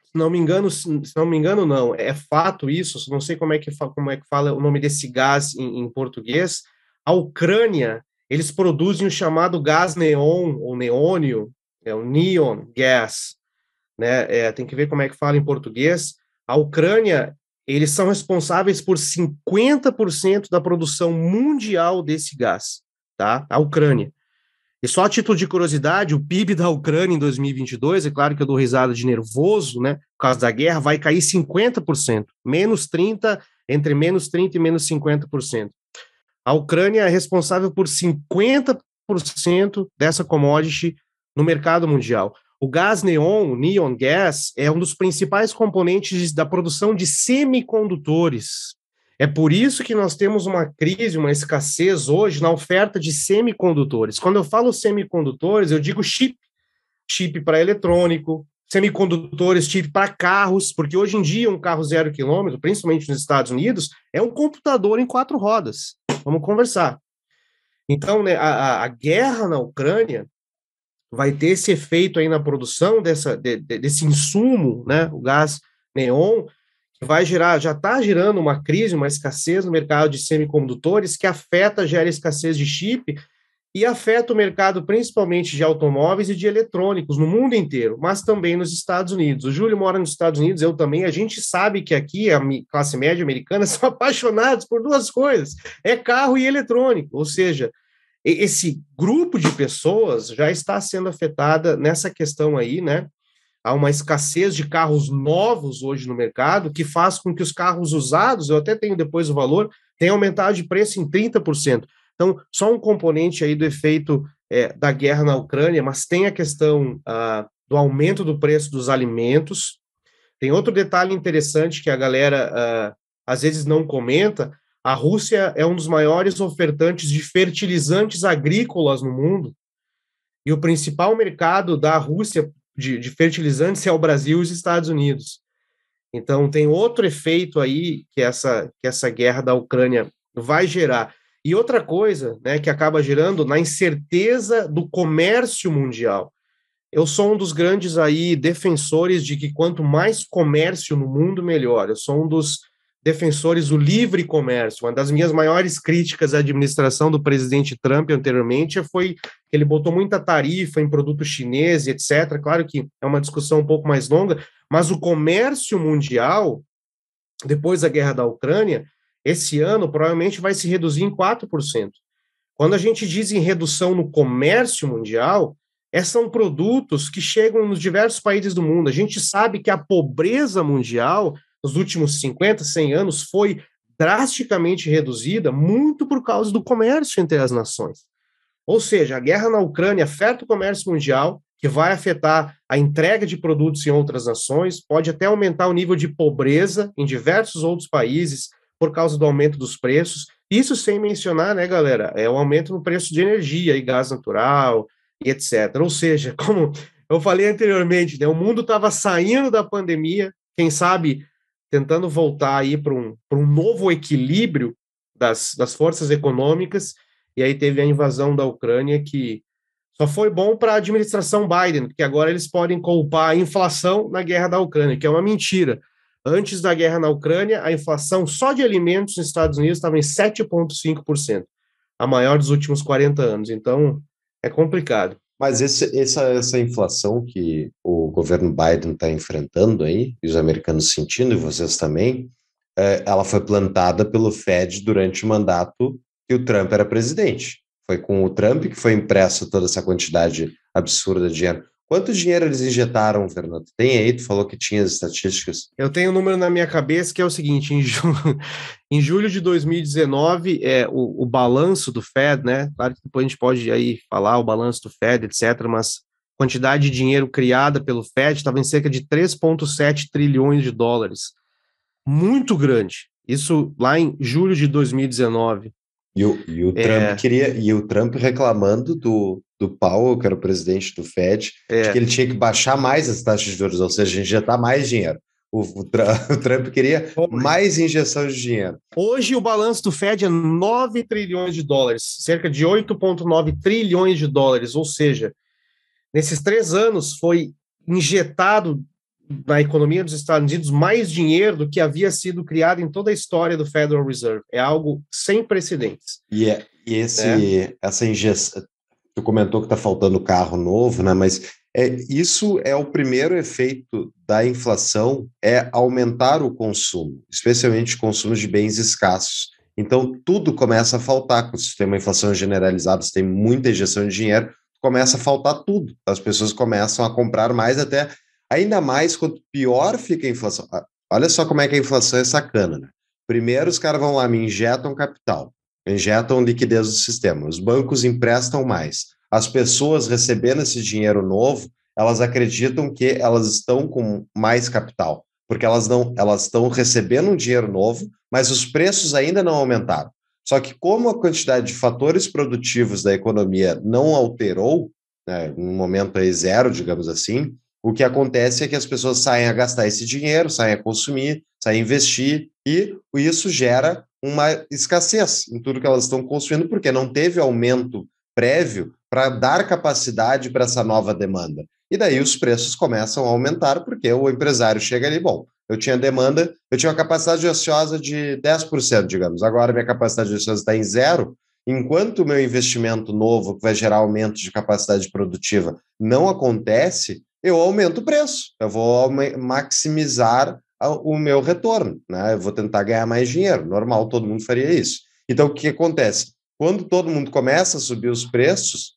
se não me engano, se não me engano, não. É fato isso, não sei como é que, como é que fala o nome desse gás em, em português. A Ucrânia, eles produzem o chamado gás neon, ou neônio, é o neon gas. Né? É, tem que ver como é que fala em português. A Ucrânia, eles são responsáveis por 50% da produção mundial desse gás, tá? A Ucrânia. E só a título de curiosidade, o PIB da Ucrânia em 2022, é claro que eu dou risada de nervoso, né, por causa da guerra, vai cair 50%, menos 30%, entre menos 30% e menos 50%. A Ucrânia é responsável por 50% dessa commodity no mercado mundial. O gás neon, o neon gas, é um dos principais componentes da produção de semicondutores é por isso que nós temos uma crise, uma escassez hoje na oferta de semicondutores. Quando eu falo semicondutores, eu digo chip. Chip para eletrônico, semicondutores, chip para carros, porque hoje em dia um carro zero quilômetro, principalmente nos Estados Unidos, é um computador em quatro rodas. Vamos conversar. Então, né, a, a guerra na Ucrânia vai ter esse efeito aí na produção dessa, de, de, desse insumo, né, o gás neon, vai gerar, já está girando uma crise, uma escassez no mercado de semicondutores que afeta, gera escassez de chip e afeta o mercado principalmente de automóveis e de eletrônicos no mundo inteiro, mas também nos Estados Unidos. O Júlio mora nos Estados Unidos, eu também. A gente sabe que aqui a classe média americana (laughs) são apaixonados por duas coisas: é carro e eletrônico. Ou seja, esse grupo de pessoas já está sendo afetada nessa questão aí, né? há uma escassez de carros novos hoje no mercado, que faz com que os carros usados, eu até tenho depois o valor, tenham aumentado de preço em 30%. Então, só um componente aí do efeito é, da guerra na Ucrânia, mas tem a questão ah, do aumento do preço dos alimentos. Tem outro detalhe interessante que a galera ah, às vezes não comenta, a Rússia é um dos maiores ofertantes de fertilizantes agrícolas no mundo. E o principal mercado da Rússia de, de fertilizantes é o Brasil e os Estados Unidos. Então tem outro efeito aí que essa, que essa guerra da Ucrânia vai gerar. E outra coisa né, que acaba gerando na incerteza do comércio mundial. Eu sou um dos grandes aí defensores de que quanto mais comércio no mundo, melhor. Eu sou um dos defensores do livre comércio. Uma das minhas maiores críticas à administração do presidente Trump anteriormente foi que ele botou muita tarifa em produtos chineses, etc. Claro que é uma discussão um pouco mais longa, mas o comércio mundial, depois da guerra da Ucrânia, esse ano provavelmente vai se reduzir em 4%. Quando a gente diz em redução no comércio mundial, esses é, são produtos que chegam nos diversos países do mundo. A gente sabe que a pobreza mundial nos últimos 50, 100 anos foi drasticamente reduzida, muito por causa do comércio entre as nações. Ou seja, a guerra na Ucrânia afeta o comércio mundial, que vai afetar a entrega de produtos em outras nações, pode até aumentar o nível de pobreza em diversos outros países por causa do aumento dos preços. Isso sem mencionar, né, galera, é o aumento no preço de energia e gás natural e etc. Ou seja, (laughs) como eu falei anteriormente, né, o mundo estava saindo da pandemia, quem sabe tentando voltar aí para um, um novo equilíbrio das, das forças econômicas, e aí teve a invasão da Ucrânia, que só foi bom para a administração Biden, porque agora eles podem culpar a inflação na guerra da Ucrânia, que é uma mentira. Antes da guerra na Ucrânia, a inflação só de alimentos nos Estados Unidos estava em 7,5%, a maior dos últimos 40 anos. Então, é complicado. Mas esse, essa, essa inflação que o governo Biden está enfrentando aí, e os americanos sentindo, e vocês também, é, ela foi plantada pelo Fed durante o mandato que o Trump era presidente. Foi com o Trump que foi impresso toda essa quantidade absurda de dinheiro. Quanto dinheiro eles injetaram, Fernando? Tem aí, tu falou que tinha as estatísticas. Eu tenho um número na minha cabeça que é o seguinte: em, ju... (laughs) em julho de 2019, é, o, o, balanço do Fed, né? Claro que depois a gente pode aí falar o balanço do Fed, etc., mas a quantidade de dinheiro criada pelo Fed estava em cerca de 3,7 trilhões de dólares. Muito grande. Isso lá em julho de 2019. E o, e o Trump é... queria, e o Trump reclamando do, do Powell, que era o presidente do Fed, é. que ele tinha que baixar mais as taxas de juros, ou seja, injetar mais dinheiro. O, o, (laughs) o Trump queria mais injeção de dinheiro. Hoje o balanço do Fed é 9 trilhões de dólares, cerca de 8,9 trilhões de dólares, ou seja, nesses três anos foi injetado na economia dos Estados Unidos mais dinheiro do que havia sido criado em toda a história do Federal Reserve. É algo sem precedentes. E, é, e esse, é. essa injeção, tu comentou que está faltando carro novo, né? Mas é, isso é o primeiro efeito da inflação, é aumentar o consumo, especialmente consumo de bens escassos. Então tudo começa a faltar. Quando você tem uma inflação generalizada, você tem muita injeção de dinheiro, começa a faltar tudo. As pessoas começam a comprar mais até ainda mais quanto pior fica a inflação. Ah, olha só como é que a inflação é sacana, né? Primeiro os caras vão lá, me injetam capital injetam liquidez no sistema, os bancos emprestam mais. As pessoas recebendo esse dinheiro novo, elas acreditam que elas estão com mais capital, porque elas não, elas estão recebendo um dinheiro novo, mas os preços ainda não aumentaram. Só que como a quantidade de fatores produtivos da economia não alterou, né, no momento aí zero, digamos assim, o que acontece é que as pessoas saem a gastar esse dinheiro, saem a consumir, saem a investir, e isso gera uma escassez em tudo que elas estão construindo, porque não teve aumento prévio para dar capacidade para essa nova demanda. E daí os preços começam a aumentar, porque o empresário chega ali, bom, eu tinha demanda, eu tinha uma capacidade ociosa de 10%, digamos, agora minha capacidade ociosa está em zero, enquanto o meu investimento novo, que vai gerar aumento de capacidade produtiva, não acontece, eu aumento o preço, eu vou maximizar o meu retorno, né? Eu vou tentar ganhar mais dinheiro, normal, todo mundo faria isso. Então, o que acontece? Quando todo mundo começa a subir os preços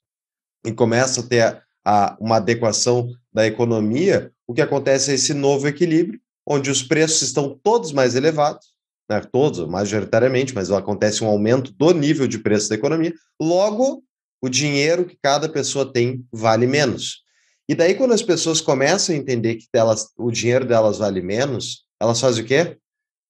e começa a ter a, a, uma adequação da economia, o que acontece é esse novo equilíbrio, onde os preços estão todos mais elevados, né? todos, majoritariamente, mas acontece um aumento do nível de preço da economia, logo o dinheiro que cada pessoa tem vale menos. E daí, quando as pessoas começam a entender que delas, o dinheiro delas vale menos, elas fazem o quê?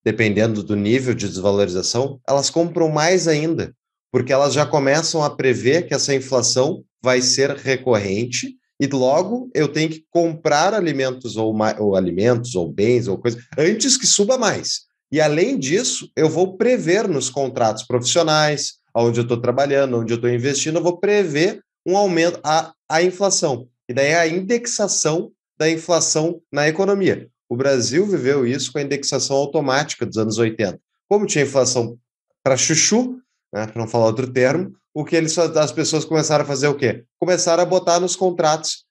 Dependendo do nível de desvalorização, elas compram mais ainda, porque elas já começam a prever que essa inflação vai ser recorrente e logo eu tenho que comprar alimentos ou, ou alimentos ou bens ou coisa antes que suba mais. E além disso, eu vou prever nos contratos profissionais, onde eu estou trabalhando, onde eu estou investindo, eu vou prever um aumento, a, a inflação. E daí é a indexação da inflação na economia. O Brasil viveu isso com a indexação automática dos anos 80. Como tinha inflação para chuchu, né, para não falar outro termo, o que eles, as pessoas começaram a fazer o quê? Começaram a botar nos contratos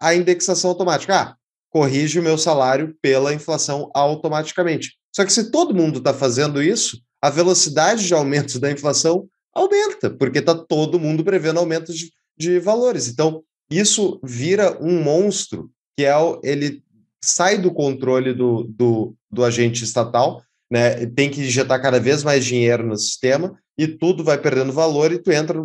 a, indexação automática. Ah, corrige o meu salário pela inflação automaticamente. Só que se todo mundo está fazendo isso, a velocidade de aumento da inflação aumenta, porque está todo mundo prevendo aumentos de, de valores. Então, isso vira um monstro que é o, ele sai do controle do, do, do agente estatal, né? Tem que injetar cada vez mais dinheiro no sistema e tudo vai perdendo valor e tu entra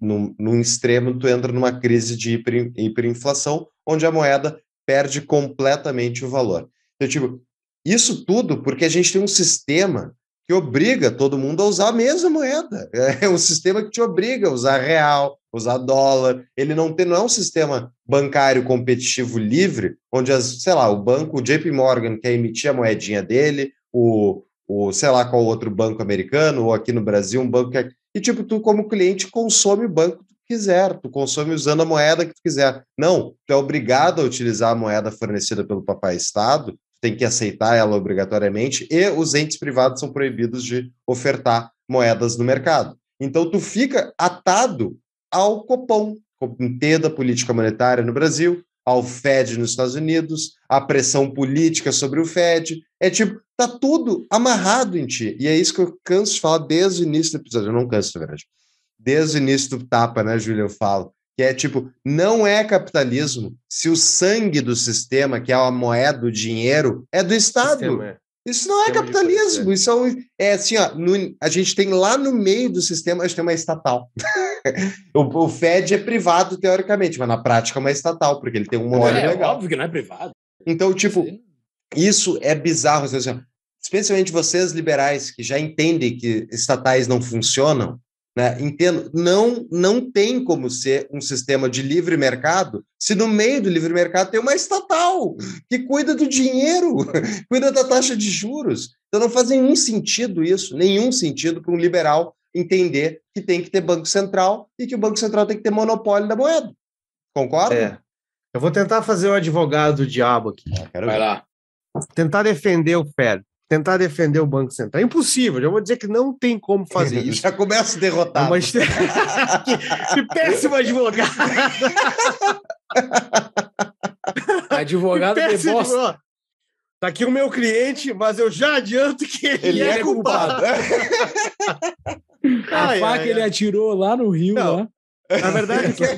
num, num extremo, tu entra numa crise de hiper, hiperinflação, onde a moeda perde completamente o valor. Então, tipo, isso tudo porque a gente tem um sistema que obriga todo mundo a usar a mesma moeda. (laughs) É um sistema que te obriga a usar real, usar dólar. Ele não tem não é um sistema bancário competitivo livre, onde as, sei lá, o banco o JP Morgan quer emitir a moedinha dele, o, o sei lá qual outro banco americano ou aqui no Brasil um banco que é, e tipo tu como cliente consome o banco que tu quiser, tu consome usando a moeda que tu quiser. Não, tu é obrigado a utilizar a moeda fornecida pelo papai Estado, tu tem que aceitar ela obrigatoriamente e os entes privados são proibidos de ofertar moedas no mercado. Então tu fica atado ao Copom, Comitê da Política Monetária no Brasil, ao Fed nos Estados Unidos, a pressão política sobre o Fed. É tipo, tá tudo amarrado em ti. E é isso que eu canso de falar desde o início do episódio. Eu não canso, na verdade. Desde o início do tapa, né, Júlia? Eu falo. Que é tipo, não é capitalismo se o sangue do sistema, que é a moeda, o dinheiro, é do Estado. Sistema, é. Isso não é capitalismo, isso é, um, é assim, ó, no, a gente tem lá no meio do sistema, a gente tem uma estatal. (laughs) o, o, Fed é privado, teoricamente, mas na prática é uma estatal, porque ele tem um óleo é, é, legal. É óbvio que não é privado. Então, tipo, Sim. isso é bizarro, assim, especialmente vocês liberais que já entendem que estatais não funcionam, né? Entendo, não, não tem como ser um sistema de livre mercado se no meio do livre mercado tem uma estatal que cuida do dinheiro, (laughs) cuida da taxa de juros. Então não faz nenhum sentido isso, nenhum sentido para um liberal entender que tem que ter Banco Central e que o Banco Central tem que ter monopólio da moeda. Concorda? É. Eu vou tentar fazer o advogado do diabo aqui. Ah, Vai ver. lá. Tentar defender o Fed tentar defender o Banco Central. É impossível, já vou dizer que não tem como fazer (laughs) isso. Já começa derrotado. derrotar. É que, que péssimo advogado! (laughs) advogado que de bosta. Tá aqui o meu cliente, mas eu já adianto que ele, ele é, é, culpado. culpado. a ai, faca ai, ele ai. atirou lá no Rio. lá. Né? Na verdade, o, que, é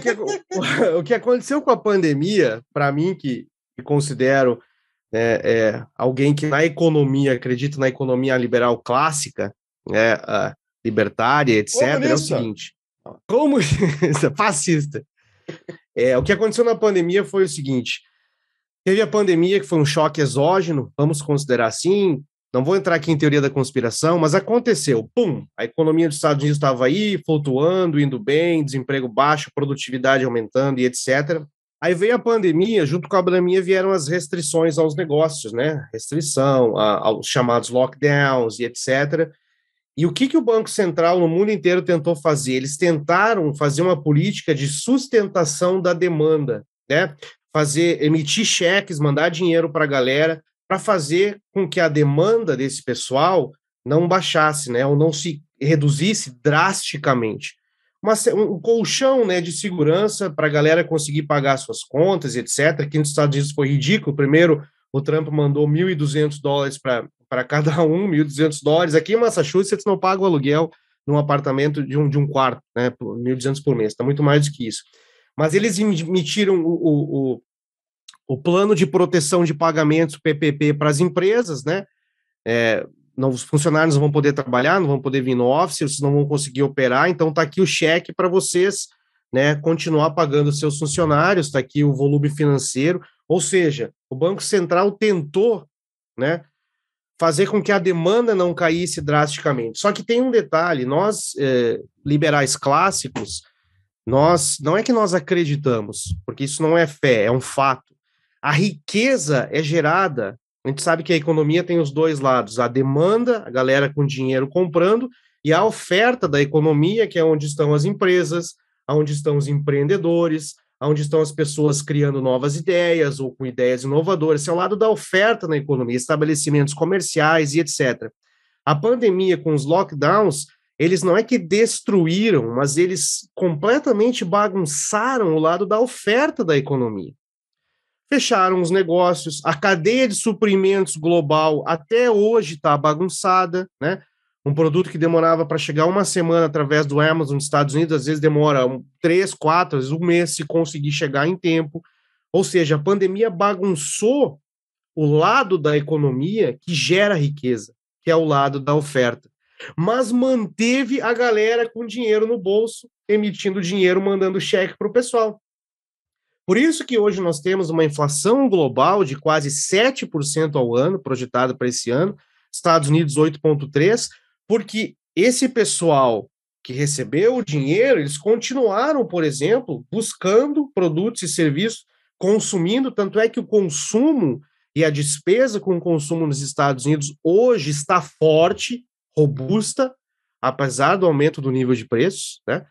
o que aconteceu com a pandemia, para mim, que, que considero é, é, alguém que na economia acredita na economia liberal clássica, né, libertária, etc., Comunista. é o seguinte: como (laughs) fascista. É, o que aconteceu na pandemia foi o seguinte: teve a pandemia, que foi um choque exógeno, vamos considerar assim. Não vou entrar aqui em teoria da conspiração, mas aconteceu. Pum! A economia dos Estados Unidos estava aí, flutuando, indo bem, desemprego baixo, produtividade aumentando e etc. Aí veio a pandemia, junto com a pandemia vieram as restrições aos negócios, né? Restrição a, aos chamados lockdowns e etc. E o que, que o Banco Central no mundo inteiro tentou fazer? Eles tentaram fazer uma política de sustentação da demanda, né? Fazer, emitir cheques, mandar dinheiro para a galera, para fazer com que a demanda desse pessoal não baixasse, né? Ou não se reduzisse drasticamente uma, um colchão né, de segurança para a galera conseguir pagar suas contas, etc. aqui nos Estados Unidos foi ridículo. Primeiro, o Trump mandou 1.200 dólares para cada (laughs) um, 1.200 dólares. Aqui em Massachusetts não paga o aluguel num apartamento de um, de um quarto, né, 1.200 por mês, está muito mais do que isso. Mas eles emitiram o, o, o, o plano de proteção de pagamentos, PPP, para as empresas, né, é, não, os funcionários não vão poder trabalhar, não vão poder vir no office, vocês não vão conseguir operar, então está aqui o cheque para vocês né, continuar pagando seus funcionários, está aqui o volume financeiro, ou seja, o Banco Central tentou né, fazer com que a demanda não caísse drasticamente. Só que tem um detalhe: nós, eh, liberais clássicos, nós não é que nós acreditamos, porque isso não é fé, é um fato. A riqueza é gerada a gente sabe que a economia tem os dois lados: a demanda, a galera com dinheiro comprando, e a oferta da economia, que é onde estão as empresas, onde estão os empreendedores, onde estão as pessoas criando novas ideias ou com ideias inovadoras. Esse é o lado da oferta na economia, estabelecimentos comerciais e etc. A pandemia com os lockdowns, eles não é que destruíram, mas eles completamente bagunçaram o lado da oferta da economia fecharam os negócios, a cadeia de suprimentos global até hoje está bagunçada, né? Um produto que demorava para chegar uma semana através do Amazon nos Estados Unidos, às vezes demora um, três, quatro, às vezes um mês se conseguir chegar em tempo. Ou seja, a pandemia bagunçou o lado da economia que gera riqueza, que é o lado da oferta. Mas manteve a galera com dinheiro no bolso, emitindo dinheiro, mandando cheque para o pessoal. Por isso que hoje nós temos uma inflação global de quase 7% ao ano, projetada para esse ano, Estados Unidos 8,3%, porque esse pessoal que recebeu o dinheiro, eles continuaram, por exemplo, buscando produtos e serviços, consumindo, tanto é que o consumo e a despesa com o consumo nos Estados Unidos hoje está forte, robusta, apesar do aumento do nível de preços, né?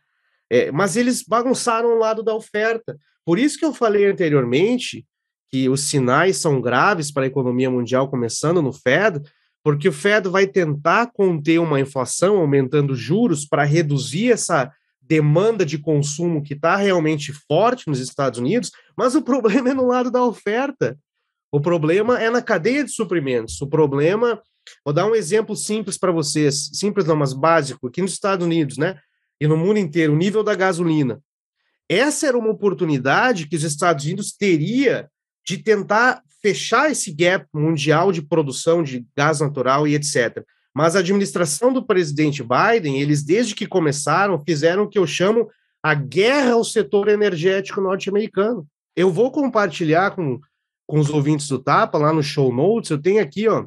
É, mas eles bagunçaram o lado da oferta. Por isso que eu falei anteriormente que os sinais são graves para a economia mundial, começando no Fed, porque o Fed vai tentar conter uma inflação, aumentando juros para reduzir essa demanda de consumo que está realmente forte nos Estados Unidos, mas o (laughs) problema é no lado da oferta. O problema é na cadeia de suprimentos. O problema, vou dar um exemplo simples para vocês, simples não, mas básico, aqui nos Estados Unidos, né? e no mundo inteiro o nível da gasolina. Essa era uma oportunidade que os Estados Unidos teria de tentar fechar esse gap mundial de produção de gás natural e etc. Mas a administração do presidente Biden, eles desde que começaram, fizeram o que eu chamo a guerra ao setor energético norte-americano. Eu vou compartilhar com, com os ouvintes do Tapa, lá no show notes, eu tenho aqui ó,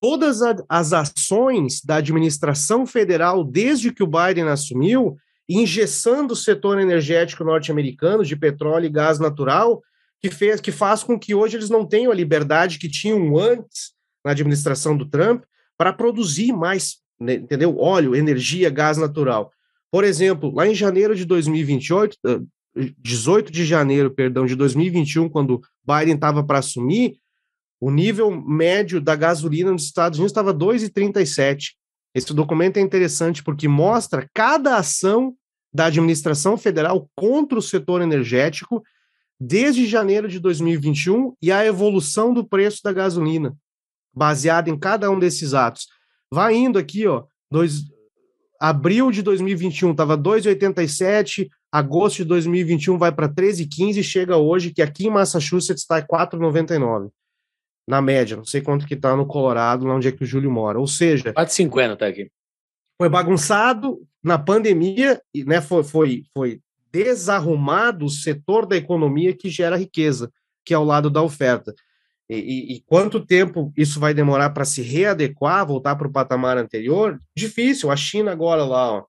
todas as ações da administração federal desde que o Biden assumiu, injetando o setor energético norte-americano de petróleo e gás natural, que fez que faz com que hoje eles não tenham a liberdade que tinham antes na administração do Trump para produzir mais, né, entendeu? Óleo, energia, gás natural. Por exemplo, lá em janeiro de 2028, 18 de janeiro, perdão, de 2021, quando Biden estava para assumir, o nível médio da gasolina nos Estados Unidos estava 2,37. Esse documento é interessante porque mostra cada ação da administração federal contra o setor energético desde janeiro de 2021 e a evolução do preço da gasolina, baseada em cada um desses atos. Vai indo aqui, ó, dois, abril de 2021 estava 2,87, agosto de 2021 vai para 13,15 e chega hoje, que aqui em Massachusetts está 4,99 na média. Não sei quanto que tá no Colorado, lá onde é que o Júlio mora. Ou seja. 4,50 tá aqui. Foi bagunçado na pandemia, e né, foi, foi, foi desarrumado o setor da economia que gera riqueza, que é o lado da oferta. E, e, e quanto tempo isso vai demorar para se readequar, voltar para o patamar anterior? Difícil. A China agora lá, ó,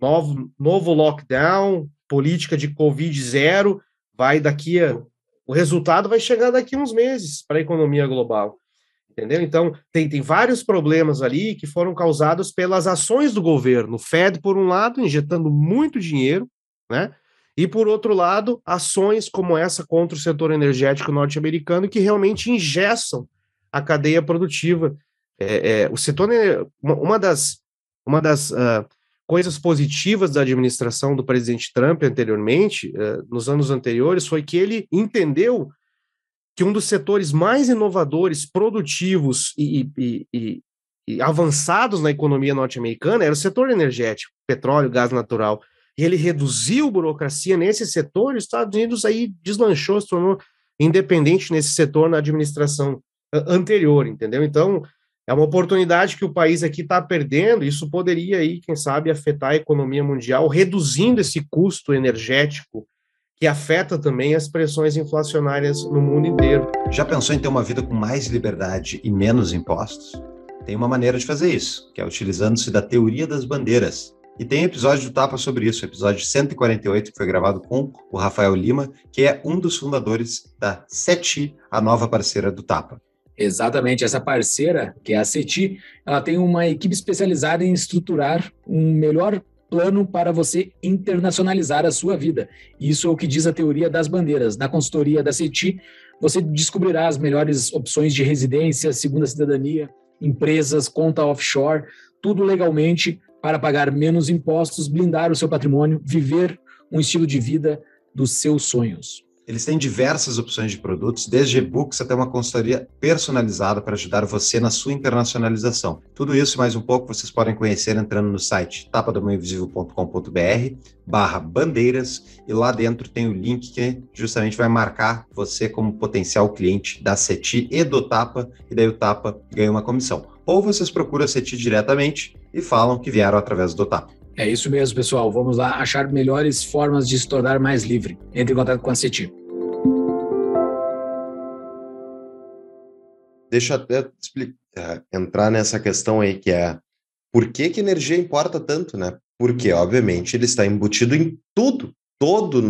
novo, novo lockdown, política de Covid zero, vai daqui a o resultado vai chegar daqui uns meses para a economia global. Entendeu? Então, tem, tem vários problemas ali que foram causados pelas ações do governo. O Fed, por um lado, injetando muito dinheiro, né? E, por outro lado, ações como essa contra o setor energético norte-americano que realmente ingessam a cadeia produtiva. É, é, o setor, uma das, uma das uh, coisas positivas da administração do presidente Trump anteriormente, eh, nos anos anteriores, foi que ele entendeu que um dos setores mais inovadores, produtivos e, e, e, e avançados na economia norte-americana era o setor energético, petróleo, gás natural. E ele reduziu burocracia nesse setor e os Estados Unidos aí deslanchou, se tornou independente nesse setor na administração anterior, entendeu? Então, é uma oportunidade que o país aqui está perdendo. Isso poderia aí, quem sabe, afetar a economia mundial, reduzindo esse custo energético que afeta também as pressões inflacionárias no mundo inteiro. Já pensou em ter uma vida com mais liberdade e menos impostos? Tem uma maneira de fazer isso, que é utilizando-se da teoria das bandeiras. E tem episódio do Tapa sobre isso, episódio 148, que foi gravado com o Rafael Lima, que é um dos fundadores da SETI, a nova parceira do Tapa. Exatamente, essa parceira, que é a CETI, ela tem uma equipe especializada em estruturar um melhor plano para você internacionalizar a sua vida. Isso é o que diz a teoria das bandeiras. Na consultoria da CETI, você descobrirá as melhores opções de residência, segunda cidadania, empresas, conta offshore, tudo legalmente para pagar menos impostos, blindar o seu patrimônio, viver um estilo de vida dos seus sonhos. Eles têm diversas opções de produtos, desde e-books até uma consultoria personalizada para ajudar você na sua internacionalização. Tudo isso e mais um pouco vocês podem conhecer entrando no site tapadomainvisível.com.br barra bandeiras e lá dentro tem o link que justamente vai marcar você como potencial cliente da CETI e do Tapa, e daí o Tapa ganha uma comissão. Ou vocês procuram a CETI diretamente e falam que vieram através do Tapa. É isso mesmo, pessoal. Vamos lá achar melhores formas de se tornar mais livre. Entre em contato com a CETIP. Deixa eu até explicar, é, entrar nessa questão aí que é por que, que energia importa tanto, né? Porque, uhum. obviamente, ele está embutido em tudo. Todo,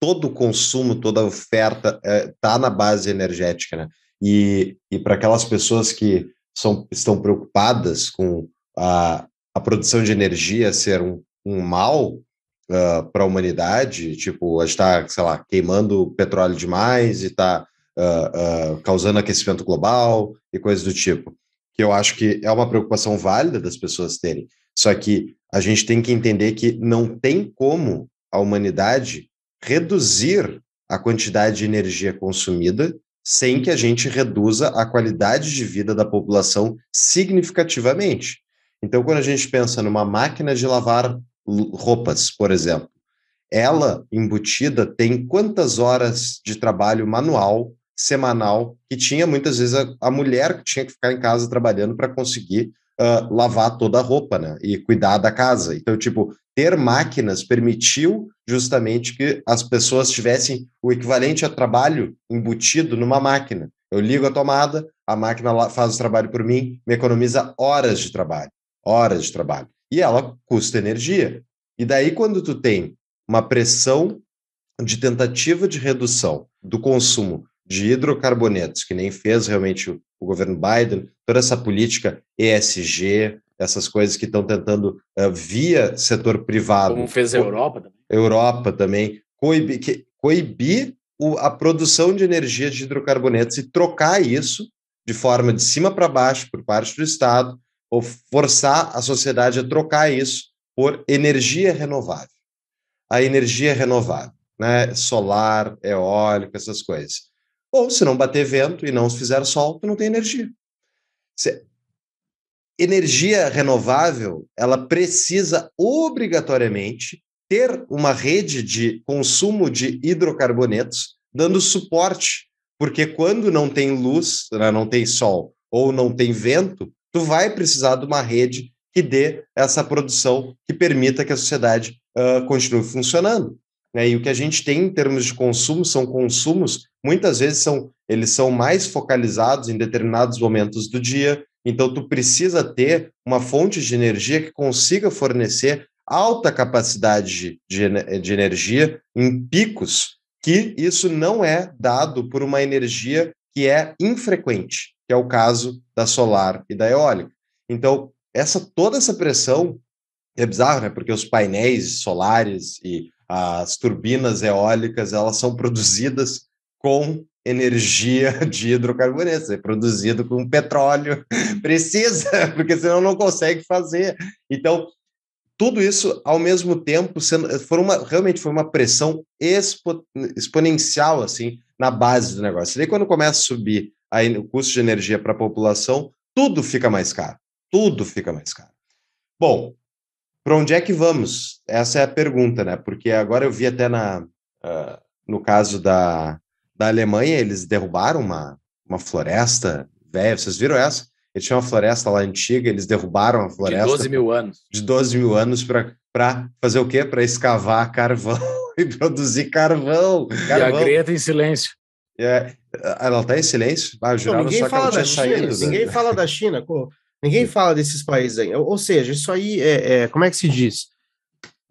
todo o consumo, toda a oferta está é, tá na base energética, né? E, e para aquelas pessoas que são, estão preocupadas com a, a produção de energia ser um, um mal uh, ah, para a humanidade, tipo, a gente está, sei lá, queimando petróleo demais e está uh, ah, uh, ah, causando aquecimento global e coisas do tipo. Que eu acho que é uma preocupação válida das pessoas terem. Só que a gente tem que entender que não tem como a humanidade reduzir a quantidade de energia consumida sem que a gente reduza a qualidade de vida da população significativamente. Então, quando a gente pensa numa máquina de lavar roupas, por exemplo, ela embutida tem quantas horas de trabalho manual, semanal, que tinha muitas vezes a, a mulher que tinha que ficar em casa trabalhando para conseguir uh, lavar toda a roupa, né? E cuidar da casa. Então, tipo, ter máquinas permitiu justamente que as pessoas tivessem o equivalente a trabalho embutido numa máquina. Eu ligo a tomada, a máquina faz o trabalho por mim, me economiza horas de trabalho horas de trabalho. E ela custa energia. E daí, quando tu tem uma pressão de tentativa de redução do consumo de hidrocarbonetos, que nem fez realmente o, governo Biden, toda essa política ESG, essas coisas que estão tentando uh, via setor privado. Como fez a Europa também. Europa também, coibir, a produção de energia de hidrocarbonetos e trocar isso de forma de cima para baixo por parte do Estado ou forçar a sociedade a trocar isso por energia renovável. A energia renovável, né? Solar, eólica, essas coisas. Ou se não bater vento e não fizer sol, tu não tem energia. Energia renovável, ela precisa obrigatoriamente ter uma rede de consumo de hidrocarbonetos dando suporte, porque quando não tem luz, né? não tem sol ou não tem vento, tu vai precisar de uma rede que dê essa produção que permita que a sociedade uh, continue funcionando. Né? E o que a gente tem em termos de consumo são consumos, muitas vezes são eles são mais focalizados em determinados momentos do dia, então tu precisa ter uma fonte de energia que consiga fornecer alta capacidade de, de, de energia em picos, que isso não é dado por uma energia que é infrequente que é o caso da solar e da eólica. Então, essa toda essa pressão é bizarro, né? Porque os painéis solares e as turbinas eólicas, elas são produzidas com energia (laughs) de hidrocarbonetos, é produzido com petróleo, (laughs) precisa, (laughs) porque senão não consegue fazer. Então, tudo isso ao mesmo tempo sendo, foi uma, realmente foi uma pressão expo, exponencial assim na base do negócio. E daí quando começa a subir aí o custo de energia para a população, tudo fica mais caro. Tudo fica mais caro. Bom, para onde é que vamos? Essa é a pergunta, né? Porque agora eu vi até na, uh, no caso da, da Alemanha, eles derrubaram uma, uma floresta velha. Vocês viram essa? Eles tinham uma floresta lá antiga, eles derrubaram a floresta. De 12 mil anos. De 12 mil anos para fazer o quê? Para escavar (laughs) carvão e produzir carvão. carvão. E a Greta tá em silêncio. É, ela está em silêncio? Ah, Não, ninguém fala da China, saído, ninguém né? fala da China, ninguém fala desses países aí. Ou seja, isso aí é, é como é que se diz?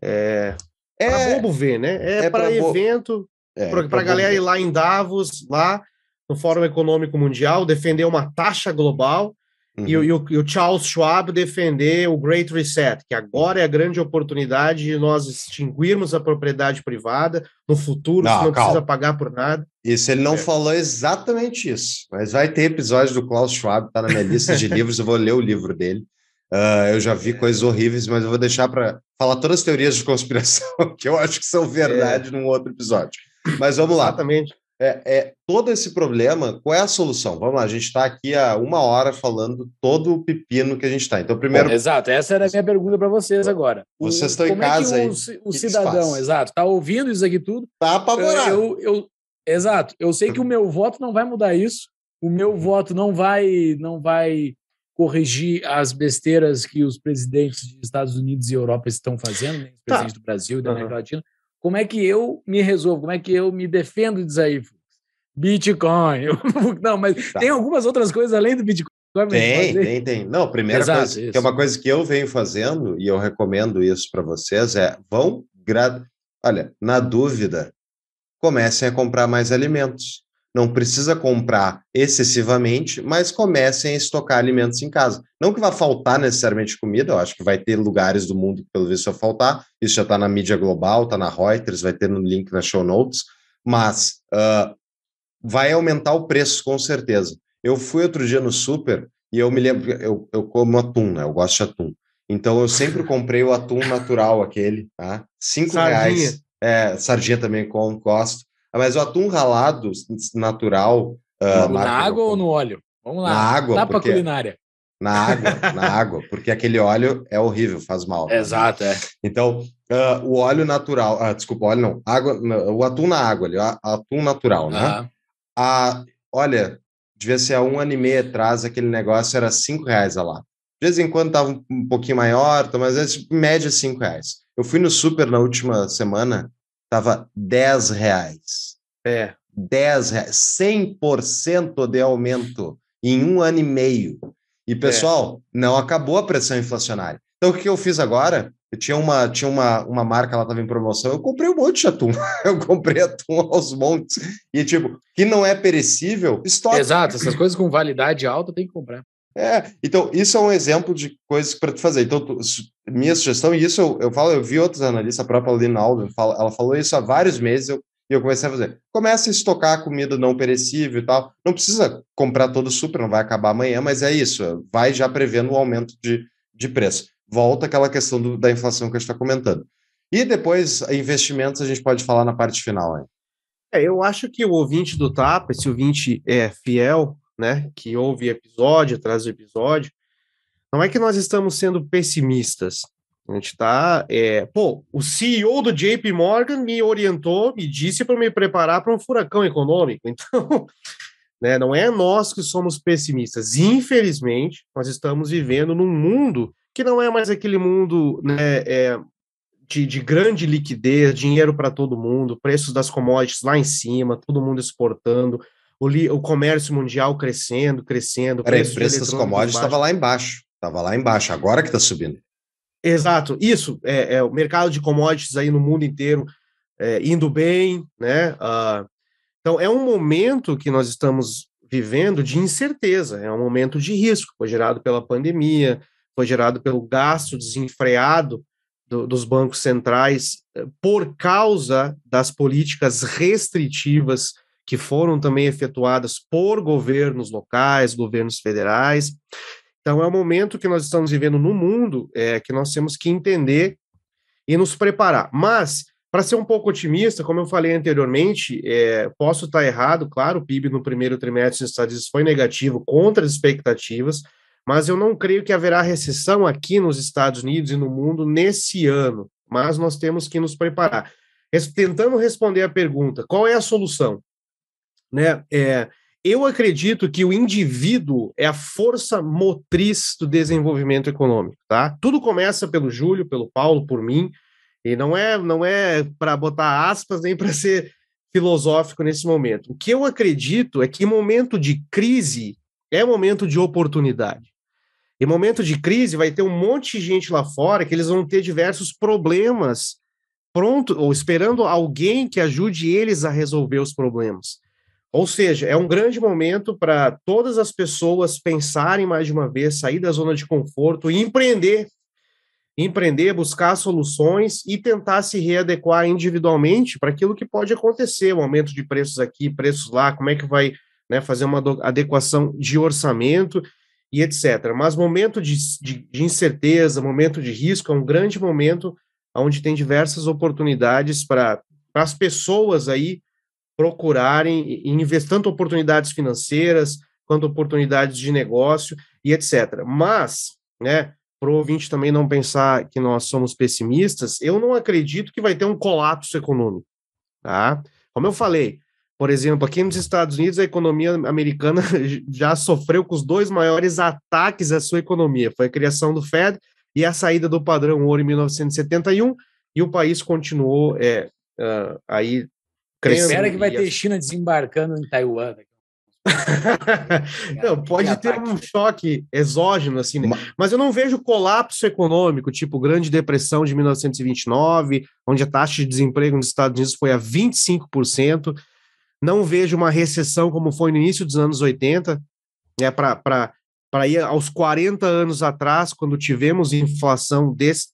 É, é para bobo ver, né? É, é para evento, é, para a galera ir lá em Davos, lá no Fórum Econômico Mundial, defender uma taxa global Uhum. E, o, e, o, Charles Schwab defender o Great Reset, que agora é a grande oportunidade de nós extinguirmos a propriedade privada, no futuro não, você não calma. precisa pagar por nada. Isso, ele não é. falou exatamente isso, mas vai ter episódio do Klaus Schwab, está na minha lista de livros, eu vou ler o livro dele. Uh, eu já vi é. coisas horríveis, mas eu vou deixar para falar todas as teorias de conspiração (laughs) que eu acho que são verdade é. num outro episódio. Mas vamos lá. Exatamente é, é, todo esse problema, qual é a solução? Vamos lá, a gente está aqui há uma hora falando todo o pepino que a gente está. Então, primeiro. É, exato, essa era a minha pergunta para vocês agora. Vocês estão em é casa é aí. O, o cidadão, exato, está ouvindo isso aqui tudo. Está apavorado. Eu, eu, exato, eu sei que o meu voto não vai mudar isso, o meu uhum. voto não vai, não vai corrigir as besteiras que os presidentes dos Estados Unidos e Europa estão fazendo, né? os tá. presidentes tá. do Brasil e da América Latina. Como é que eu me resolvo? Como é que eu me defendo disso aí? Bitcoin. (laughs) Não, mas tá. tem algumas outras coisas além do Bitcoin. Tem, tem, tem. Não, primeira Exato, coisa, isso. que é uma coisa que eu venho fazendo e eu recomendo isso para vocês é vão olha, na dúvida, comecem a comprar mais alimentos não precisa comprar excessivamente, mas comecem a estocar alimentos em casa. Não que vá faltar necessariamente comida, eu acho que vai ter lugares do mundo que pelo visto vai faltar, isso já está na mídia global, está na Reuters, vai ter no link na show notes, mas uh, vai aumentar o preço com certeza. Eu fui outro dia no super e eu me lembro, eu, eu como atum, né? eu gosto de atum, então eu sempre (laughs) comprei o atum natural aquele, tá? Cinco Sardinha. reais. É, sardinha também com, gosto. Mas o atum ralado, natural. Uh, na água ou no óleo? Vamos lá. Na água. Tapa porque... culinária. Na água, na (laughs) água, porque aquele óleo é horrível, faz mal. Exato, é. Então, uh, o óleo natural, uh, desculpa, óleo não, água, o atum na água ali, atum natural, né? Uhum. A, olha, devia ser há um ano e meio atrás, aquele negócio era cinco reais a lá. De vez em quando tava um, pouquinho maior, mas média cinco reais. Eu fui no super na última semana, estava 10 reais. É. 10 reais, 100% de aumento em um ano e meio. E, é. pessoal, é. não acabou a pressão inflacionária. Então, o que eu fiz agora? Eu tinha uma, tinha uma, uma marca, ela estava em promoção, eu comprei um monte de atum. (laughs) Eu comprei atum aos montes. E, tipo, que não é perecível, estoque. Exato, essas coisas com validade alta tem que comprar. É, então, isso é um exemplo de coisas para tu fazer. Então, tu, minha sugestão, e isso eu, eu falo, eu vi outros analistas, a própria Lina Alden, fala, ela falou isso há vários meses, eu, e eu comecei a fazer. Começa a estocar comida não perecível e tal. Não precisa comprar todo super, não vai acabar amanhã, mas é isso. Vai já prevendo o um aumento de, de preço. Volta aquela questão do, da inflação que a gente está comentando. E depois, investimentos, a gente pode falar na parte final aí. É, eu acho que o ouvinte do se esse ouvinte é fiel, né, que houve episódio atrás do episódio, não é que nós estamos sendo pessimistas. A gente está. É, pô, o CEO do JP Morgan me orientou, me disse para me preparar para um furacão econômico. (laughs) Então, né, não é nós que somos pessimistas. Infelizmente, nós estamos vivendo num mundo que não é mais aquele mundo né, é, de, de grande liquidez, dinheiro para todo mundo, preços das commodities lá em cima, todo mundo exportando o, li, o comércio mundial crescendo, crescendo. Peraí, o preço das commodities estava lá embaixo. Estava lá embaixo, agora que está subindo. Exato, isso. É, é, o mercado de commodities aí no mundo inteiro é, indo bem, né? Uh, então é um momento que nós estamos vivendo de incerteza, é um momento de risco. Foi gerado pela pandemia, foi gerado pelo gasto desenfreado dos bancos centrais eh, por causa das políticas restritivas que foram também efetuadas por governos locais, governos federais. Então, é o momento que nós estamos vivendo no mundo é, que nós temos que entender e nos preparar. Mas, para ser um pouco otimista, como eu falei anteriormente, é, posso estar errado, claro, o PIB no primeiro trimestre dos Estados Unidos foi negativo contra as expectativas, mas eu não creio que haverá recessão aqui nos Estados Unidos e no mundo nesse ano. Mas nós temos que nos preparar. Tentando responder a pergunta, qual é a solução? né? É, eu acredito que o indivíduo é a força motriz do desenvolvimento econômico, tá? Tudo começa pelo Júlio, pelo Paulo, por mim, e não é não é para botar aspas nem para ser filosófico nesse momento. O que eu acredito é que momento de crise é momento de oportunidade. Em momento de crise vai ter um monte de gente lá fora que eles vão ter diversos problemas pronto ou esperando alguém que ajude eles a resolver os problemas. Ou seja, é um grande momento para todas as pessoas pensarem mais de uma vez, sair da zona de conforto e empreender. Empreender, buscar soluções e tentar se readequar individualmente para aquilo que pode acontecer, o aumento de preços aqui, preços lá, como é que vai né, fazer uma adequação de orçamento e etc. Mas momento de, de, de incerteza, momento de risco, é um grande momento onde tem diversas oportunidades para as pessoas aí procurarem investir tanto oportunidades financeiras quanto oportunidades de negócio e etc. Mas, né, para o ouvinte também não pensar que nós somos pessimistas, eu não acredito que vai ter um colapso econômico. Tá? Como eu falei, por exemplo, aqui nos Estados Unidos, a economia americana (laughs) já sofreu com os dois maiores ataques à sua economia. Foi a criação do Fed e a saída do padrão ouro em 1971, e o país continuou é, uh, aí Espera que vai ter China desembarcando em Taiwan. Né? (laughs) não, pode ter um choque exógeno, assim, né? mas eu não vejo colapso econômico, tipo Grande Depressão de 1929, onde a taxa de desemprego nos Estados Unidos foi a 25%. Não vejo uma recessão como foi no início dos anos 80, né? Para ir aos 40 anos atrás, quando tivemos inflação desse,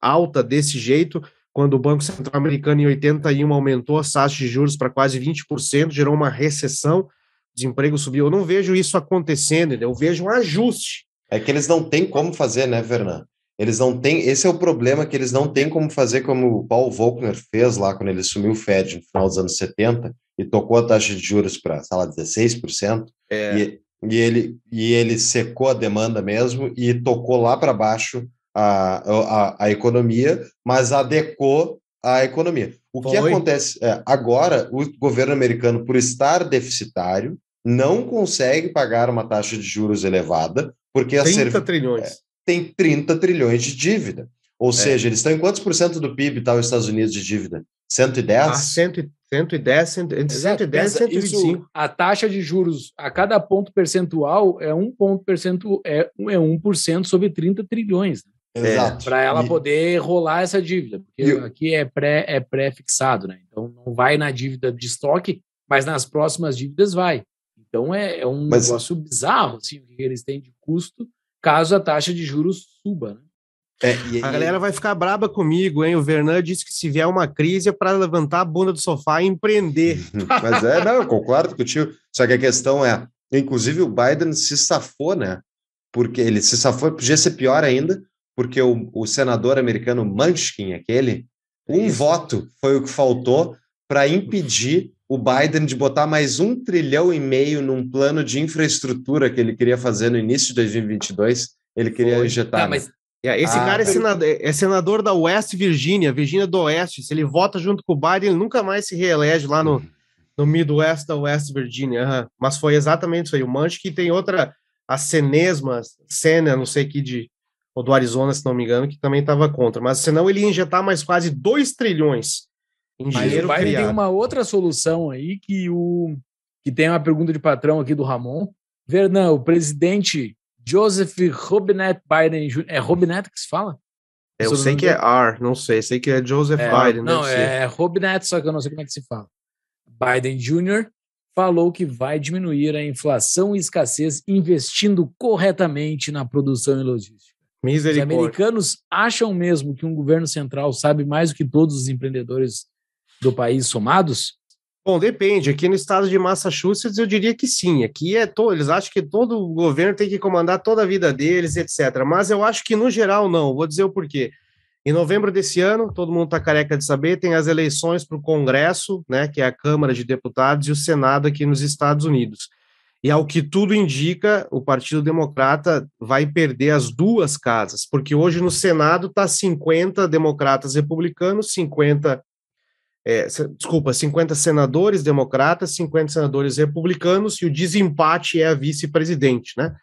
alta desse jeito, quando o Banco Central americano em 81 aumentou as taxas de juros para quase 20%, gerou uma recessão, desemprego subiu. Eu não vejo isso acontecendo, eu vejo um ajuste. É que eles não têm como fazer, né, Fernando? Eles não têm, esse é o problema que eles não têm como fazer como o Paul Volcker fez lá quando ele sumiu o Fed no final dos anos 70 e tocou a taxa de juros para, sei lá, 16%. É. E, e ele, e ele secou a demanda mesmo e tocou lá para baixo a, a, a economia, mas adequou a economia. O Foi. que acontece é, agora, o governo americano, por estar deficitário, não consegue pagar uma taxa de juros elevada, porque a serv... trilhões. É, tem 30 trilhões de dívida. Ou é. seja, eles estão em quantos por cento do PIB está os Estados Unidos de dívida? 110? Ah, cento, 110, cento, 110 e 125. Isso, a taxa de juros a cada ponto percentual é um ponto percentual, é, é 1% sobre 30 trilhões. Né? É, para ela e... poder rolar essa dívida, porque aqui é pré é pré-fixado, né? Então não vai na dívida de estoque, mas nas próximas dívidas vai. Então é, é um mas... negócio bizarro assim, o que eles têm de custo caso a taxa de juros suba, né? É, e, a galera vai ficar braba comigo, hein? O Vernan disse que se vier uma crise é para levantar a bunda do sofá e empreender. (laughs) Mas é, não, eu concordo tio Só que a questão é, inclusive o Biden se safou, né? Porque ele se safou, podia ser pior ainda, porque o, o senador americano Manchin, aquele, um Isso. voto foi o que faltou para impedir o Biden de botar mais um trilhão e meio num plano de infraestrutura que ele queria fazer no início de 2022. Ele queria Foi. injetar. Tá, mas... Né? É, esse ah, cara é senador, é, é senador, da West Virginia, Virgínia do Oeste. Se ele vota junto com o Biden, ele nunca mais se reelege lá no, uhum. no Midwest da West Virginia. Uhum. Mas foi exatamente isso aí. O Manche que tem outra, a Cenesma, Sena, não sei que de, ou do Arizona, se não me engano, que também estava contra. Mas senão ele ia injetar mais quase 2 trilhões em dinheiro. Mas o Biden tem uma outra solução aí que o que tem uma pergunta de patrão aqui do Ramon. Verdão, o presidente Joseph Robinet Biden Jr. É Robinet que se fala? É, eu sei que é R, não sei. Sei que é Joseph é, Biden. Não, é Robinet, só que eu não sei como é que se fala. Biden Jr. falou que vai diminuir a inflação e escassez investindo corretamente na produção e logística. Os americanos acham mesmo que um governo central sabe mais do que todos os empreendedores do país somados? Bom, depende. Aqui no estado de Massachusetts, eu diria que sim. Aqui é eles acham que todo governo tem que comandar toda a vida deles, etc. Mas eu acho que no geral não. Vou dizer o porquê. Em novembro desse ano, todo mundo está careca de saber, tem as eleições para o Congresso, né, que é a Câmara de Deputados e o Senado aqui nos Estados Unidos. E ao que tudo indica, o Partido Democrata vai perder as duas casas, porque hoje no Senado está 50 democratas republicanos, 50. É, desculpa, 50 senadores democratas, 50 senadores republicanos, e o desempate é a vice-presidente, né?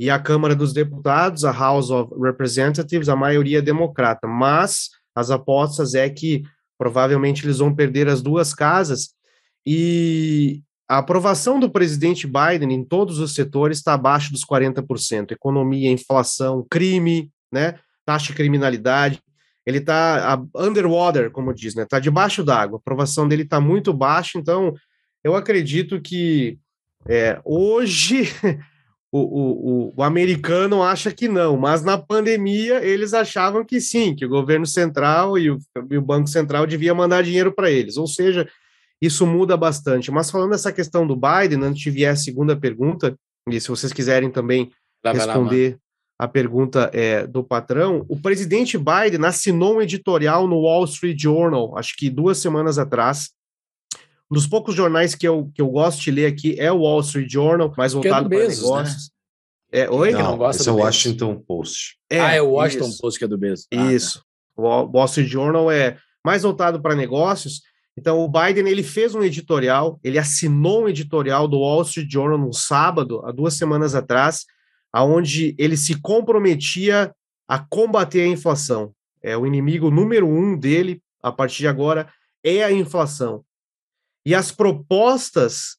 E a Câmara dos Deputados, a House of Representatives, a maioria é democrata. Mas as apostas é que provavelmente eles vão perder as duas casas, e, a aprovação do presidente Biden em todos os setores está abaixo dos 40%. Economia, inflação, crime, né? taxa de criminalidade. Ele está underwater, como diz, né? Está debaixo d'água. A aprovação dele está muito baixa, então eu acredito que é, hoje (laughs) o, o, o, americano acha que não, mas na pandemia eles achavam que sim, que o governo central e o, e o Banco Central devia mandar dinheiro para eles. Ou seja, isso muda bastante. Mas falando essa questão do Biden, antes de vier a segunda pergunta, e se vocês quiserem também lá, responder lá, a pergunta é, do patrão, o presidente Biden assinou um editorial no Wall Street Journal, acho que duas semanas atrás. Um dos poucos jornais que eu, que eu gosto de ler aqui é o Wall Street Journal, mais é voltado é Bezos, para né? negócios. Né? É, oi? Não, não esse é o Washington Post. É, ah, é o Washington isso. Post que é do mesmo. Ah, isso. Tá. O Wall Street Journal é mais voltado para negócios, então, o Biden ele fez um editorial, ele assinou um editorial do Wall Street Journal no sábado, há duas semanas atrás, aonde ele se comprometia a combater a inflação. É o inimigo número um dele a partir de agora é a inflação. E as propostas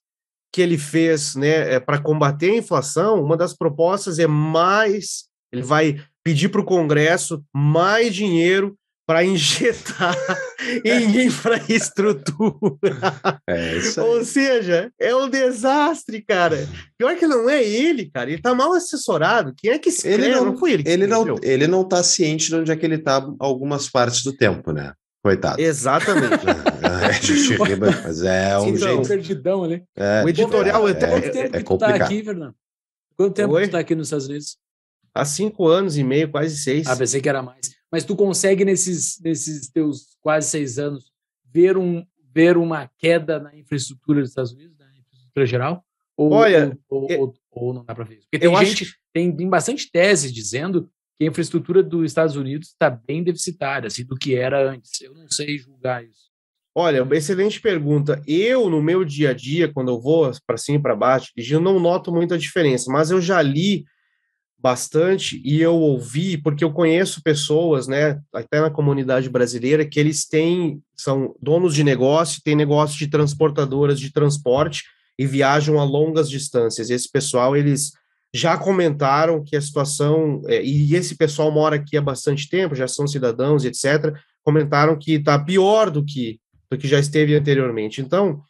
que ele fez, né, é, para combater a inflação, uma das propostas é mais, ele vai pedir para o Congresso mais dinheiro para injetar (laughs) em é. infraestrutura. (laughs) É isso aí. Ou seja, é um desastre, cara. Uhum. Pior que não é ele, cara. Ele tá mal assessorado. Quem é que se Ele não, não foi ele. ele, não, ele não tá ciente de onde é que ele tá algumas partes do tempo, né? Coitado. Exatamente. (laughs) é, mas é um jeito. perdidão ali. É, o tipo, editorial é, até é, tempo é complicado. Tá aqui, Fernando? Quanto tempo Oi? tu tá aqui nos Estados Unidos? Há cinco anos e meio, quase seis. Ah, pensei que era mais mas tu consegue nesses, nesses teus quase seis anos ver, um, ver uma queda na infraestrutura dos Estados Unidos, na infraestrutura geral? Ou, Olha, ou, ou é não dá para ver isso? Porque tem gente, acho... tem, tem bastante tese dizendo que a infraestrutura dos Estados Unidos está bem deficitária, assim, do que era antes. Eu não sei julgar isso. Olha, excelente pergunta. Eu, no meu dia a dia, quando eu vou para cima e para baixo, eu não noto muita diferença, mas eu já li bastante e eu ouvi porque eu conheço pessoas, né, até na comunidade brasileira que eles têm são donos de negócio, têm negócio de transportadoras de transporte e viajam a longas distâncias. Esse pessoal eles já comentaram que a situação é, e esse pessoal mora aqui há bastante tempo, já são cidadãos, etc. Comentaram que está pior do que do que já esteve anteriormente. Então,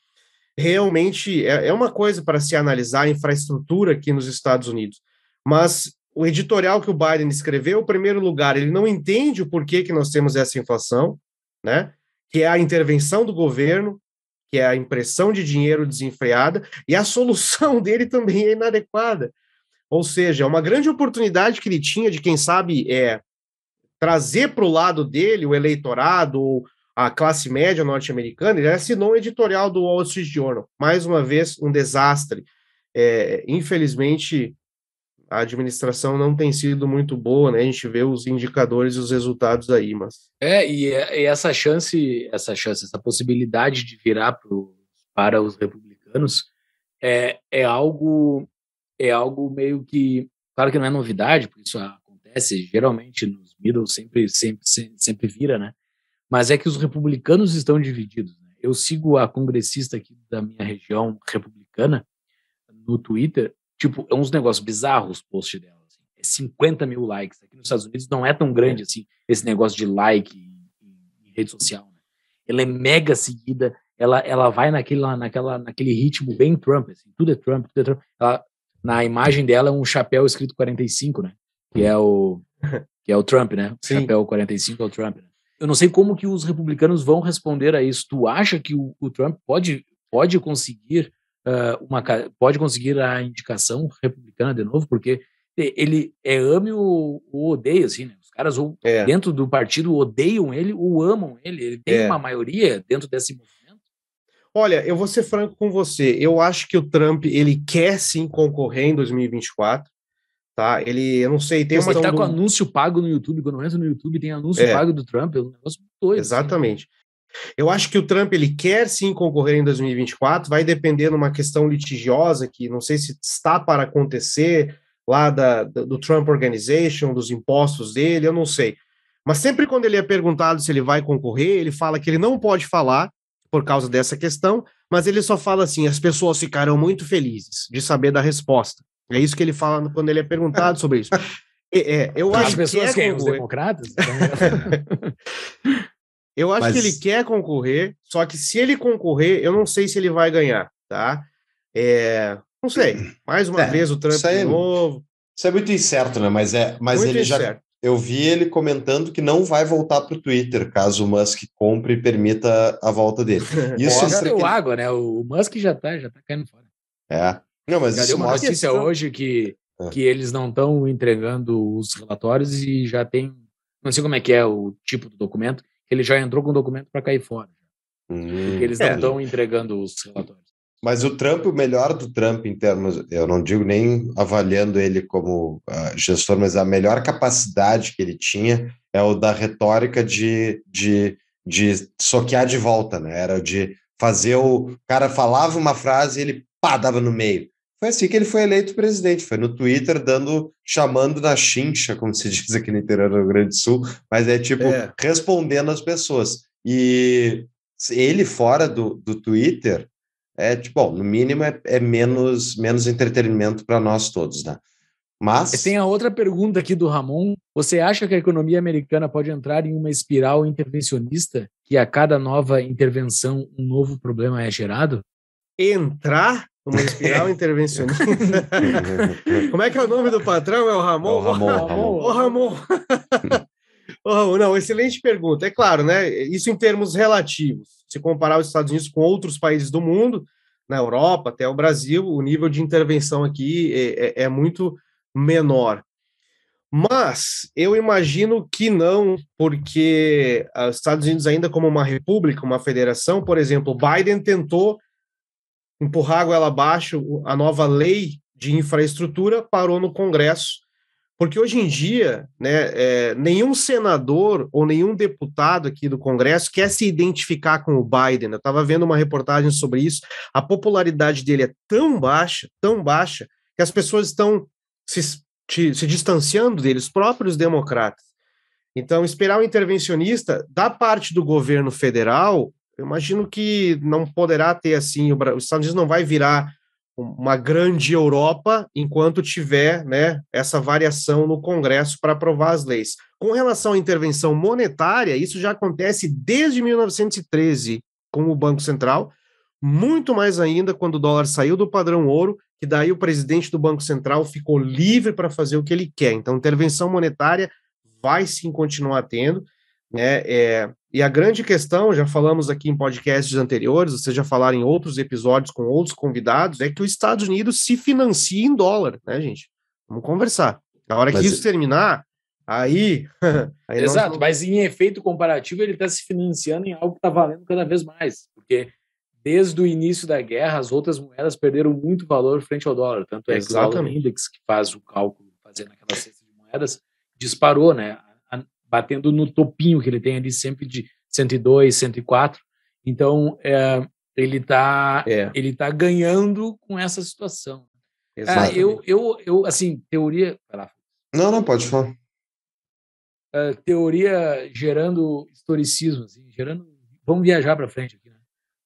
realmente é, é uma coisa para se analisar a infraestrutura aqui nos Estados Unidos mas o editorial que o Biden escreveu, em primeiro lugar, ele não entende o porquê que nós temos essa inflação, né? que é a intervenção do governo, que é a impressão de dinheiro desenfreada, e a solução (laughs) dele também é inadequada. Ou seja, é uma grande oportunidade que ele tinha de, quem sabe, é, trazer para o lado dele o eleitorado ou a classe média norte-americana, ele assinou um editorial do Wall Street Journal. Mais uma vez, um desastre. É, infelizmente, a administração não tem sido muito boa, né? A gente vê os indicadores e os resultados aí, mas é e, é, e essa chance, essa chance, essa possibilidade de virar pro, para os republicanos é, é algo é algo meio que claro que não é novidade, porque isso acontece geralmente nos middle sempre sempre sempre, sempre vira, né? Mas é que os republicanos estão divididos. Né? Eu sigo a congressista aqui da minha região republicana no Twitter Tipo, é uns negócios bizarros os posts dela. Assim. É 50 mil likes. Aqui nos Estados Unidos não é tão grande é. assim, esse negócio de like em, em rede social. Né? Ela é mega seguida, ela, ela vai naquele, naquela, naquele ritmo bem Trump, assim, tudo é Trump, tudo é Trump. Ela, na imagem dela é um chapéu escrito 45, né? Que é o, que é o Trump, né? O chapéu 45 é o Trump. Né? Eu não sei como que os republicanos vão responder a isso. Tu acha que o, o Trump pode, pode conseguir uh, uma pode conseguir a indicação republicana de novo, porque ele é ame ou, ou odeia, assim, né? Os caras ou, é. dentro do partido odeiam ele ou amam ele. Ele tem é. uma maioria dentro desse movimento. Olha, eu vou ser franco com você. Eu acho que o Trump ele quer sim concorrer em 2024. Tá, ele, eu não sei, tem Pô, uma. Ele tá do... com anúncio pago no YouTube, quando entra no YouTube tem anúncio é. pago do Trump, é um negócio doido. Assim. Exatamente. Assim. Eu acho que o Trump ele quer sim concorrer em 2024, vai depender de uma questão litigiosa que não sei se está para acontecer lá da, do Trump Organization, dos impostos dele, eu não sei. Mas sempre quando ele é perguntado se ele vai concorrer, ele fala que ele não pode falar por causa dessa questão, mas ele só fala assim: as pessoas ficarão muito felizes de saber da resposta. É isso que ele fala quando ele é perguntado sobre isso. (laughs) É, é, eu as acho pessoas que é quem? Os democratas? (laughs) (laughs) Eu acho Mas... que ele quer concorrer, só que se ele concorrer, eu não sei se ele vai ganhar, tá? É... Não sei. (clears throat) Mais uma é, vez o Trump é, de novo. Isso é muito incerto, né? Mas, é, mas muito ele incerto. já. Eu vi ele comentando que não vai voltar para o Twitter caso o Musk compre e permita a volta dele. (laughs) Isso já deu que... água, né? O Musk já está, já tá caindo fora. É. Não, mas já isso deu uma mostra... notícia hoje que, é. que eles não estão entregando os relatórios e já tem. Não sei como é que é o tipo do documento, ele já entrou com o documento para cair fora. Hum, eles é. não estão entregando os relatórios. Mas o Trump, o melhor do Trump em termos, eu não digo nem avaliando ele como uh, gestor, mas a melhor capacidade que ele tinha é o da retórica de, de, de soquear de volta, né? Era de fazer o, o cara falava uma frase e ele pá, dava no meio. Foi assim que ele foi eleito presidente, foi no Twitter dando, chamando na chincha, como se (laughs) diz aqui no interior do Rio Grande do Sul, mas é tipo é. respondendo as pessoas. E ele fora do, do Twitter é tipo, bom, no mínimo é, é menos, menos entretenimento para nós todos, né? Mas. Tem a outra pergunta aqui do Ramon. Você acha que a economia americana pode entrar em uma espiral intervencionista que a cada nova intervenção um novo problema é gerado? Entrar? Numa espiral (laughs) intervencionista. (laughs) Como é que é o nome do patrão? É o Ramon? O é Ramon. O Ramon. Ramon. (laughs) Ramon. Não, excelente pergunta. É claro, né? Isso em termos relativos. Se comparar os Estados Unidos com outros países do mundo, na Europa, até o Brasil, o nível de intervenção aqui é, é, é muito menor. Mas eu imagino que não, porque ah, os Estados Unidos, ainda como uma república, uma federação, por exemplo, Biden tentou empurrar água ela abaixo a nova lei de infraestrutura parou no Congresso, porque hoje em dia né, é, nenhum senador ou nenhum deputado aqui do Congresso quer se identificar com o Biden. Eu estava vendo uma reportagem sobre isso. A popularidade dele é tão baixa, tão baixa, que as pessoas estão se, se distanciando deles, próprios democratas. Então, esperar o um intervencionista da parte do governo federal eu imagino que não poderá ter assim, os Estados Unidos não vai virar uma grande Europa enquanto tiver né, essa variação no Congresso para aprovar as leis. Com relação à intervenção monetária, isso já acontece desde 1913 com o Banco Central, muito mais ainda quando o dólar saiu do padrão ouro, que daí o presidente do Banco Central ficou livre para fazer o que ele quer. Então, intervenção monetária vai sim continuar tendo. Né? É, e a grande questão, já falamos aqui em podcasts anteriores, vocês já falaram em outros episódios com outros convidados, é que os Estados Unidos se financia em dólar, né, gente? Vamos conversar. Na hora que isso terminar, aí. (laughs) aí Exato, mas em efeito comparativo, ele está se financiando em algo que está valendo cada vez mais, porque desde o início da guerra, as outras moedas perderam muito valor frente ao dólar. Tanto é que o dólar index, que faz o cálculo fazendo aquela cesta de moedas, disparou, né? batendo no topinho que ele tem ali sempre de 102, 104. Então, é, ele está é. ele tá ganhando com essa situação. Exato. Ah, eu, eu, eu, assim, teoria. Não, não, pode falar. Uh, teoria gerando historicismo, assim, gerando. Vamos viajar para frente aqui, né?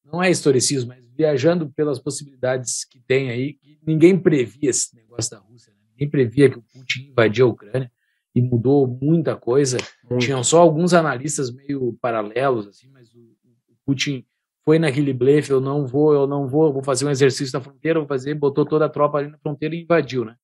Não é historicismo, mas viajando pelas possibilidades que tem aí. Que ninguém previa esse negócio da Rússia, né? ninguém previa que o Putin invadia a Ucrânia e mudou muita coisa. Muito. Tinham só alguns analistas meio paralelos, assim, mas o, o Putin foi naquele blefe, eu não vou, eu não vou, vou fazer um exercício na fronteira, vou fazer, botou toda a tropa ali na fronteira e invadiu, né?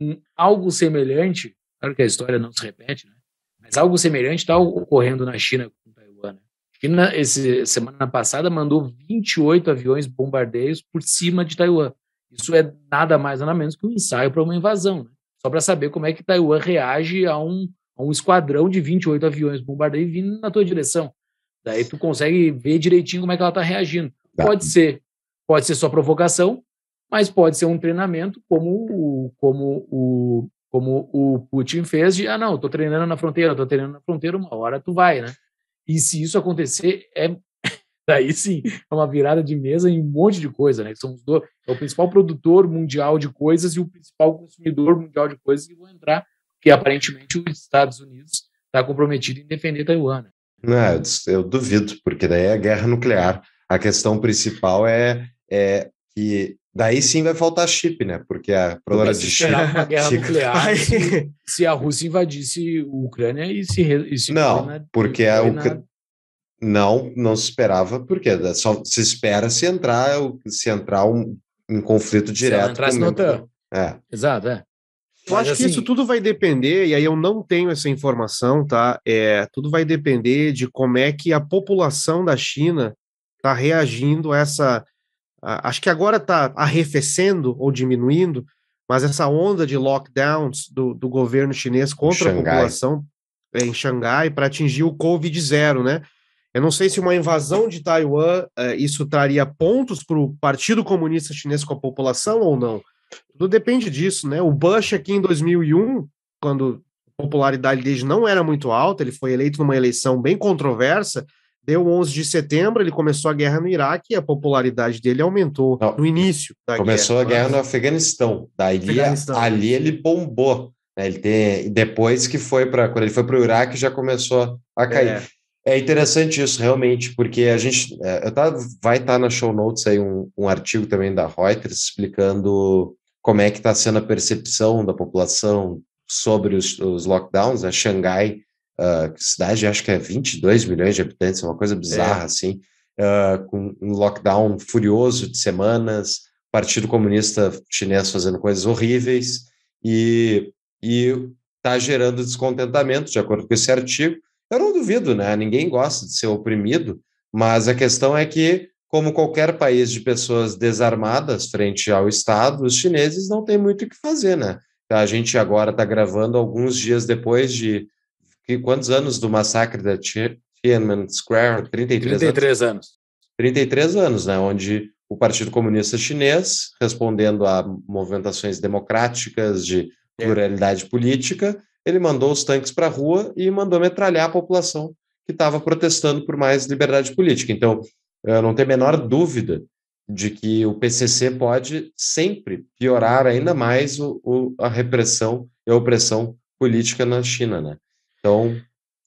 Hum, algo semelhante, claro que a história não se repete, né? Mas algo semelhante está ocorrendo na China com Taiwan. Né? China, esse, semana passada, mandou 28 aviões bombardeiros por cima de Taiwan. Isso é nada mais, nada menos que um ensaio para uma invasão, né? só para saber como é que Taiwan reage a um, a um esquadrão de 28 aviões bombardeio vindo na tua direção. Daí tu consegue ver direitinho como é que ela está reagindo. Tá. Pode ser, pode ser só provocação, mas pode ser um treinamento como o, como o, como o Putin fez de, ah, não, estou treinando na fronteira, estou treinando na fronteira, uma hora tu vai, né? E se isso acontecer, é (laughs) daí sim, é uma virada de mesa em um monte de coisa, né? São os dois, é o principal produtor mundial de coisas e o principal consumidor mundial de coisas que vão entrar, que aparentemente os Estados Unidos está comprometido em defender Taiwan. Não, eu duvido, porque daí é guerra nuclear. A questão principal é, é que daí sim vai faltar chip, né? Porque a problema de chip. Uma guerra (laughs) chip. nuclear se, se, a Rússia invadisse a Ucrânia e se. E se não, na, porque a Ucrânia. Não, não se esperava, porque só se espera se entrar, se entrar um, em conflito direto. Se ela no TAM. É. Exato, é. Eu acho assim... que isso assim tudo vai depender, e aí eu não tenho essa informação, tá? É, tudo vai depender de como é que a população da China está reagindo a essa. A, acho que agora está arrefecendo ou diminuindo, mas essa onda de lockdowns do, do governo chinês contra a população é, em Xangai para atingir o Covid zero, né? Eu não sei se uma invasão de Taiwan eh, isso traria pontos para o Partido Comunista Chinês com a população ou não. Tudo depende disso, né? O Bush aqui em 2001, quando a popularidade dele não era muito alta, ele foi eleito numa eleição bem controversa, deu 11 de setembro, ele começou a guerra no Iraque e a popularidade dele aumentou não, no início da Começou guerra, a guerra no Afeganistão, daí Afeganistão. ali ele bombou. Né? Ele tem, depois que foi para quando ele foi para o Iraque já começou a cair. É. É interessante isso, realmente, porque a gente é, tá, vai estar tá na show notes aí um, um, artigo também da Reuters explicando como é que está sendo a percepção da população sobre os, os lockdowns. A né? Xangai, uh, cidade, acho que é 22 milhões de habitantes, é uma coisa bizarra, é. assim, uh, com um lockdown furioso de semanas, Partido Comunista Chinês fazendo coisas horríveis, e está gerando descontentamento, de acordo com esse artigo eu não duvido, né? Ninguém gosta de ser oprimido, mas a questão é que, como qualquer país de pessoas desarmadas frente ao Estado, os chineses não têm muito o que fazer, né? A gente agora está gravando alguns dias depois de quantos anos do massacre da Tiananmen Square? 33, 33 anos. anos. 33 anos, né? Onde o Partido Comunista Chinês, respondendo a movimentações democráticas de é. pluralidade política, ele mandou os tanques para a rua e mandou metralhar a população que estava protestando por mais liberdade política. Então, não tem a menor dúvida de que o PCC pode sempre piorar ainda mais o, o, a repressão e a opressão política na China, né? Então, o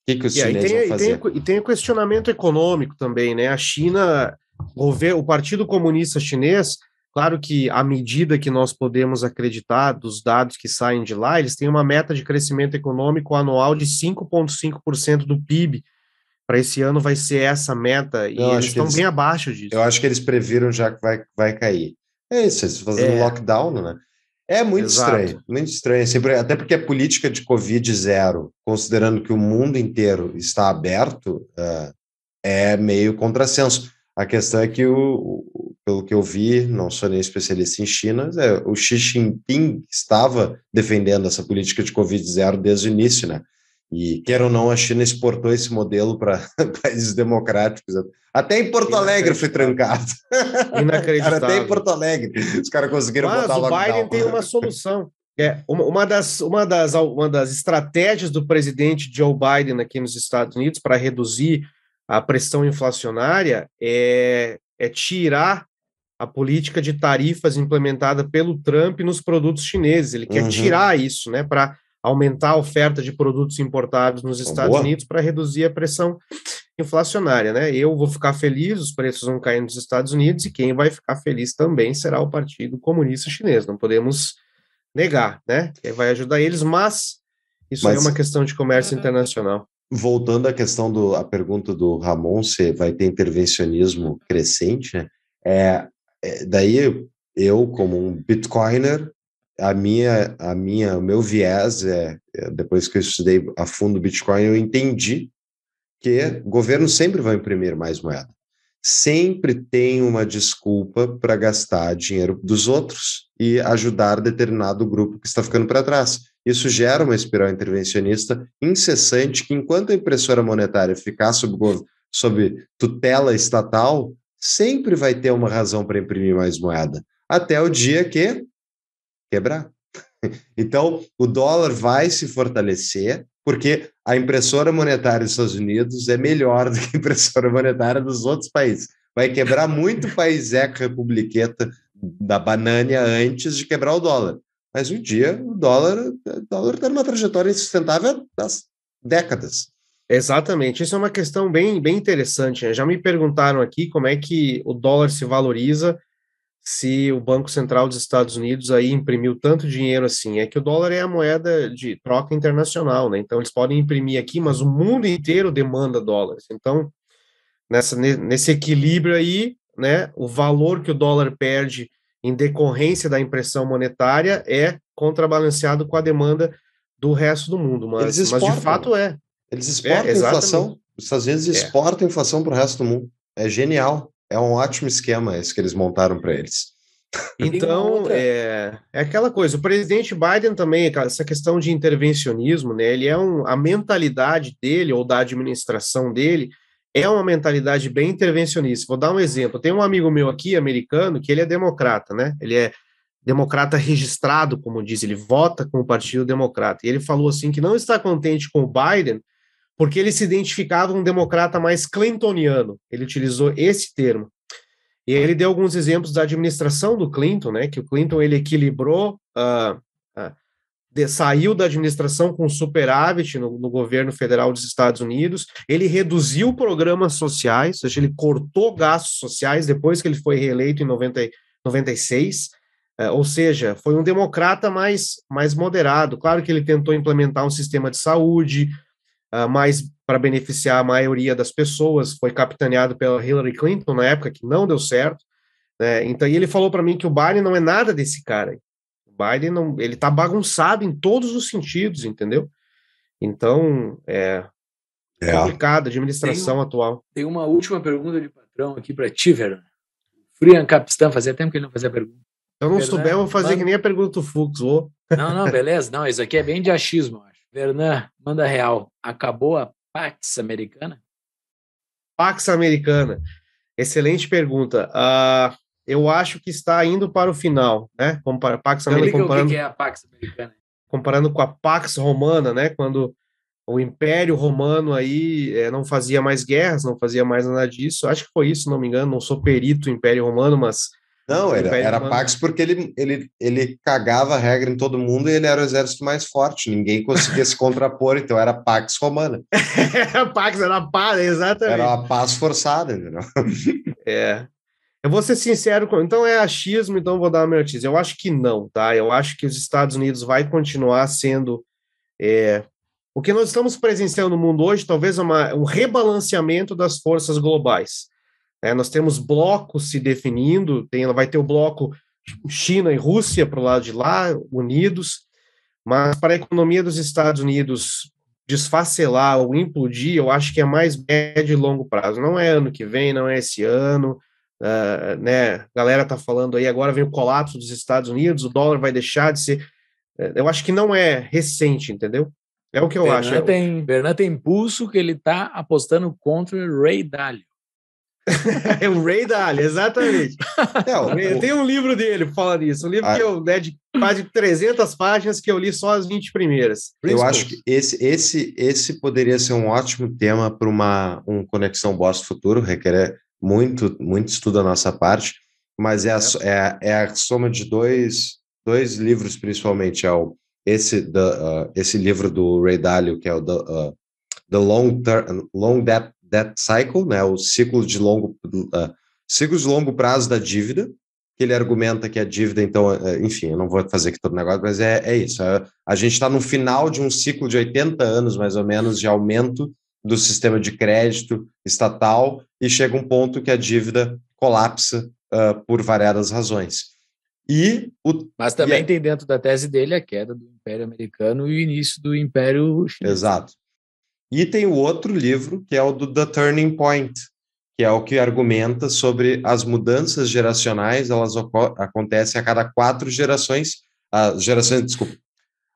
que, que os chineses tem, vão fazer? E tem, e tem o questionamento econômico também, né? A China, o o Partido Comunista Chinês Claro que à medida que nós podemos acreditar dos dados que saem de lá, eles têm uma meta de crescimento econômico anual de 5,5% do PIB. Para esse ano vai ser essa meta, e eu eles estão eles, bem abaixo disso. Eu acho que eles previram já que vai, vai cair. É isso, eles fazendo é. lockdown, né? É muito Exato. estranho, muito estranho. Sempre, assim, até porque a política de Covid zero, considerando que o mundo inteiro está aberto, ah, é meio contrassenso. A questão é que o, pelo que eu vi, não sou nem especialista em China, é, o Xi Jinping estava defendendo essa política de Covid zero desde o início, né? E, quer ou não, a China exportou esse modelo para (laughs) países democráticos. Até em Porto Alegre foi trancado. Inacreditável. Cara, até em Porto Alegre. Os caras conseguiram Mas botar o lockdown. Biden tem uma solução. É, uma, uma, das, uma, das, uma das estratégias do presidente Joe Biden aqui nos Estados Unidos para reduzir a pressão inflacionária é, é tirar a política de tarifas implementada pelo Trump nos produtos chineses. Ele quer uhum. tirar isso, né, para aumentar a oferta de produtos importados nos Estados Boa. Unidos para reduzir a pressão inflacionária, né? Eu vou ficar feliz, os preços vão cair nos Estados Unidos e quem vai ficar feliz também será o Partido Comunista Chinês. Não podemos negar, né? Vai ajudar eles, mas isso é mas, é uma questão de comércio uhum. internacional. Voltando à questão do a pergunta do Ramon, se vai ter intervencionismo crescente, né? É, é, daí eu, como um Bitcoiner, a minha, a minha, o meu viés é, é depois que eu estudei a fundo Bitcoin, eu entendi que o governo sempre vai imprimir mais moeda. Sempre tem uma desculpa para gastar dinheiro dos outros e ajudar determinado grupo que está ficando para trás. Isso gera uma espiral intervencionista incessante que, enquanto a impressora monetária ficar sob, sob tutela estatal, sempre vai ter uma razão para imprimir mais moeda, até o dia que quebrar. (laughs) Então, o dólar vai se fortalecer, porque a impressora monetária dos Estados Unidos é melhor (laughs) do que a impressora monetária dos outros países. Vai quebrar muito o (laughs) país eco-republiqueta da banânia antes de quebrar o dólar. Mas um dia o dólar está dólar tá numa trajetória insustentável há décadas. Exatamente, isso é uma questão bem, bem interessante. Né? Já me perguntaram aqui como é que o dólar se valoriza se o Banco Central dos Estados Unidos aí imprimiu tanto dinheiro assim. É que o dólar é a moeda de troca internacional, né? Então eles podem imprimir aqui, mas o mundo inteiro demanda dólares. Então, nessa, nesse equilíbrio aí, né, o valor que o dólar perde em decorrência da impressão monetária é contrabalanceado com a demanda do resto do mundo, mas, mas de fato é. Eles é, exportam é, a inflação. Os Estados Unidos é. exportam a inflação para o resto do mundo. É genial. É um ótimo esquema esse que eles montaram para eles. Então, é, é aquela coisa. O presidente Biden também, essa questão de intervencionismo, né? Ele é um. A mentalidade dele ou da administração dele é uma mentalidade bem intervencionista. Vou dar um exemplo. Tem um amigo meu aqui, americano, que ele é democrata, né? Ele é democrata registrado, como diz, ele vota com o Partido Democrata. E ele falou assim que não está contente com o Biden porque ele se identificava um democrata mais clintoniano. Ele utilizou esse termo. E ele deu alguns exemplos da administração do Clinton, né? Que o Clinton ele equilibrou, uh, uh, de, saiu da administração com superávit no, no, governo federal dos Estados Unidos. Ele reduziu programas sociais, ou seja, ele cortou gastos sociais depois que ele foi reeleito em 90, 96. Uh, ou seja, foi um democrata mais, mais moderado. Claro que ele tentou implementar um sistema de saúde, ah, mais para beneficiar a maioria das pessoas, foi capitaneado pela Hillary Clinton na época, que não deu certo. Né? Então, ele falou para mim que o Biden não é nada desse cara. O Biden não, ele tá bagunçado em todos os sentidos, entendeu? Então, é, é. complicado a administração tem, atual. Tem uma última pergunta de patrão aqui para ti, Verão. Frian Capistão, fazia tempo que ele não fazia pergunta. Se eu não souber, eu vou fazer que nem a pergunta do Fux, Não, não, beleza. Não, isso aqui é bem de achismo, acho. Vernan, manda real. Acabou a Pax Americana? Pax Americana. Excelente pergunta. Uh, eu acho que está indo para o final, né? Compara Pax então, Americana. Comparando, o que é a Pax Americana? Comparando com a Pax Romana, né? Quando o Império Romano aí é, não fazia mais guerras, não fazia mais nada disso. Acho que foi isso, não me engano. Não sou perito Império Romano, mas não, ele, era, era Pax porque ele, ele, ele cagava a regra em todo mundo e ele era o exército mais forte, ninguém conseguia se contrapor, (laughs) então era Pax Romana. era (laughs) Pax, era paz, exatamente. Era uma paz forçada, entendeu? (laughs) é. Eu vou ser sincero, então é achismo, então vou dar uma notícia. Eu acho que não, tá? Eu acho que os Estados Unidos vai continuar sendo. É... O que nós estamos presenciando no mundo hoje, talvez é uma, um rebalanceamento das forças globais é, nós temos blocos se definindo, tem, vai ter o bloco China e Rússia para o lado de lá, unidos, mas para a economia dos Estados Unidos desfacelar ou implodir, eu acho que é mais médio e longo prazo. Não é ano que vem, não é esse ano. Uh, né? A galera tá falando aí agora vem o colapso dos Estados Unidos, o dólar vai deixar de ser. Eh, eu acho que não é recente, entendeu? É o que eu acho. É tem, tem impulso que ele está apostando contra o Ray Dalio. (laughs) é o Ray Dalio, exatamente. (laughs) é, tem um livro dele fala disso. um livro ah. que eu, né, de quase 300 páginas que eu li só as 20 primeiras. Eu acho que esse, esse, esse poderia ser um ótimo tema para uma um conexão Boss futuro, requer muito muito estudo da nossa parte, mas é a, é, é a soma de dois, dois livros principalmente, é o, esse, the, uh, ah, esse livro do Ray Dalio, que é o The, uh, the long, Term, long Debt debt cycle, né, o ciclo de longo uh, ah, ciclo de longo prazo da dívida, que ele argumenta que a dívida, então, uh, enfim, eu não vou fazer aqui todo o negócio, mas é, é isso. A, é, a gente está no final de um ciclo de 80 anos, mais ou menos, de aumento do sistema de crédito estatal e chega um ponto que a dívida colapsa uh, por variadas razões. E o, Mas também e a... tem dentro da tese dele a queda do Império Americano e o início do Império Chinês. Exato. E tem o outro livro, que é o do The Turning Point, que é o que argumenta sobre as mudanças geracionais, elas acontecem a cada quatro gerações, as ah, gerações, desculpa,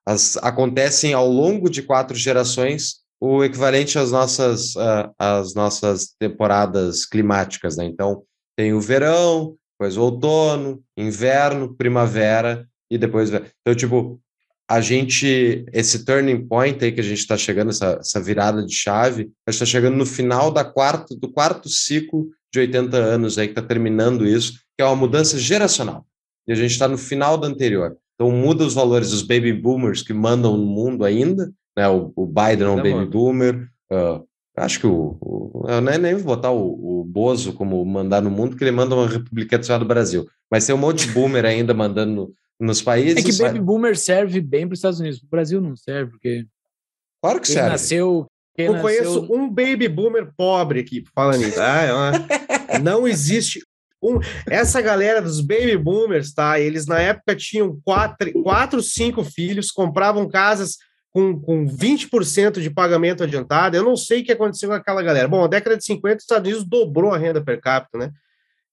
as, acontecem ao longo de quatro gerações, o equivalente às nossas, uh, às nossas temporadas climáticas, né? Então, tem o verão, depois o outono, inverno, primavera e depois... Então, tipo, a gente, esse turning point aí que a gente está chegando, essa, essa, virada de chave, a gente está chegando no final da quarto do quarto ciclo de 80 anos aí que está terminando isso, que é uma mudança geracional. E a gente está no final do anterior. Então muda os valores dos baby boomers que mandam no mundo ainda, né? O, o Biden é um baby boomer. Uh, acho que o, o eu nem, nem, vou botar o, o Bozo como mandar no mundo, que ele manda uma republicana do Brasil. Mas tem um monte de boomer ainda mandando nos países. É que Baby Boomer serve bem para os Estados Unidos. O Brasil não serve, porque. Claro que quem serve. Nasceu, quem Eu nasceu... conheço um Baby Boomer pobre aqui, falando Ah, é uma... (laughs) não existe um... Essa galera dos baby boomers, tá? Eles na época tinham quatro, quatro cinco filhos, compravam casas com, com 20% de pagamento adiantado. Eu não sei o que aconteceu com aquela galera. Bom, a década de 50, os Estados Unidos dobrou a renda per capita, né?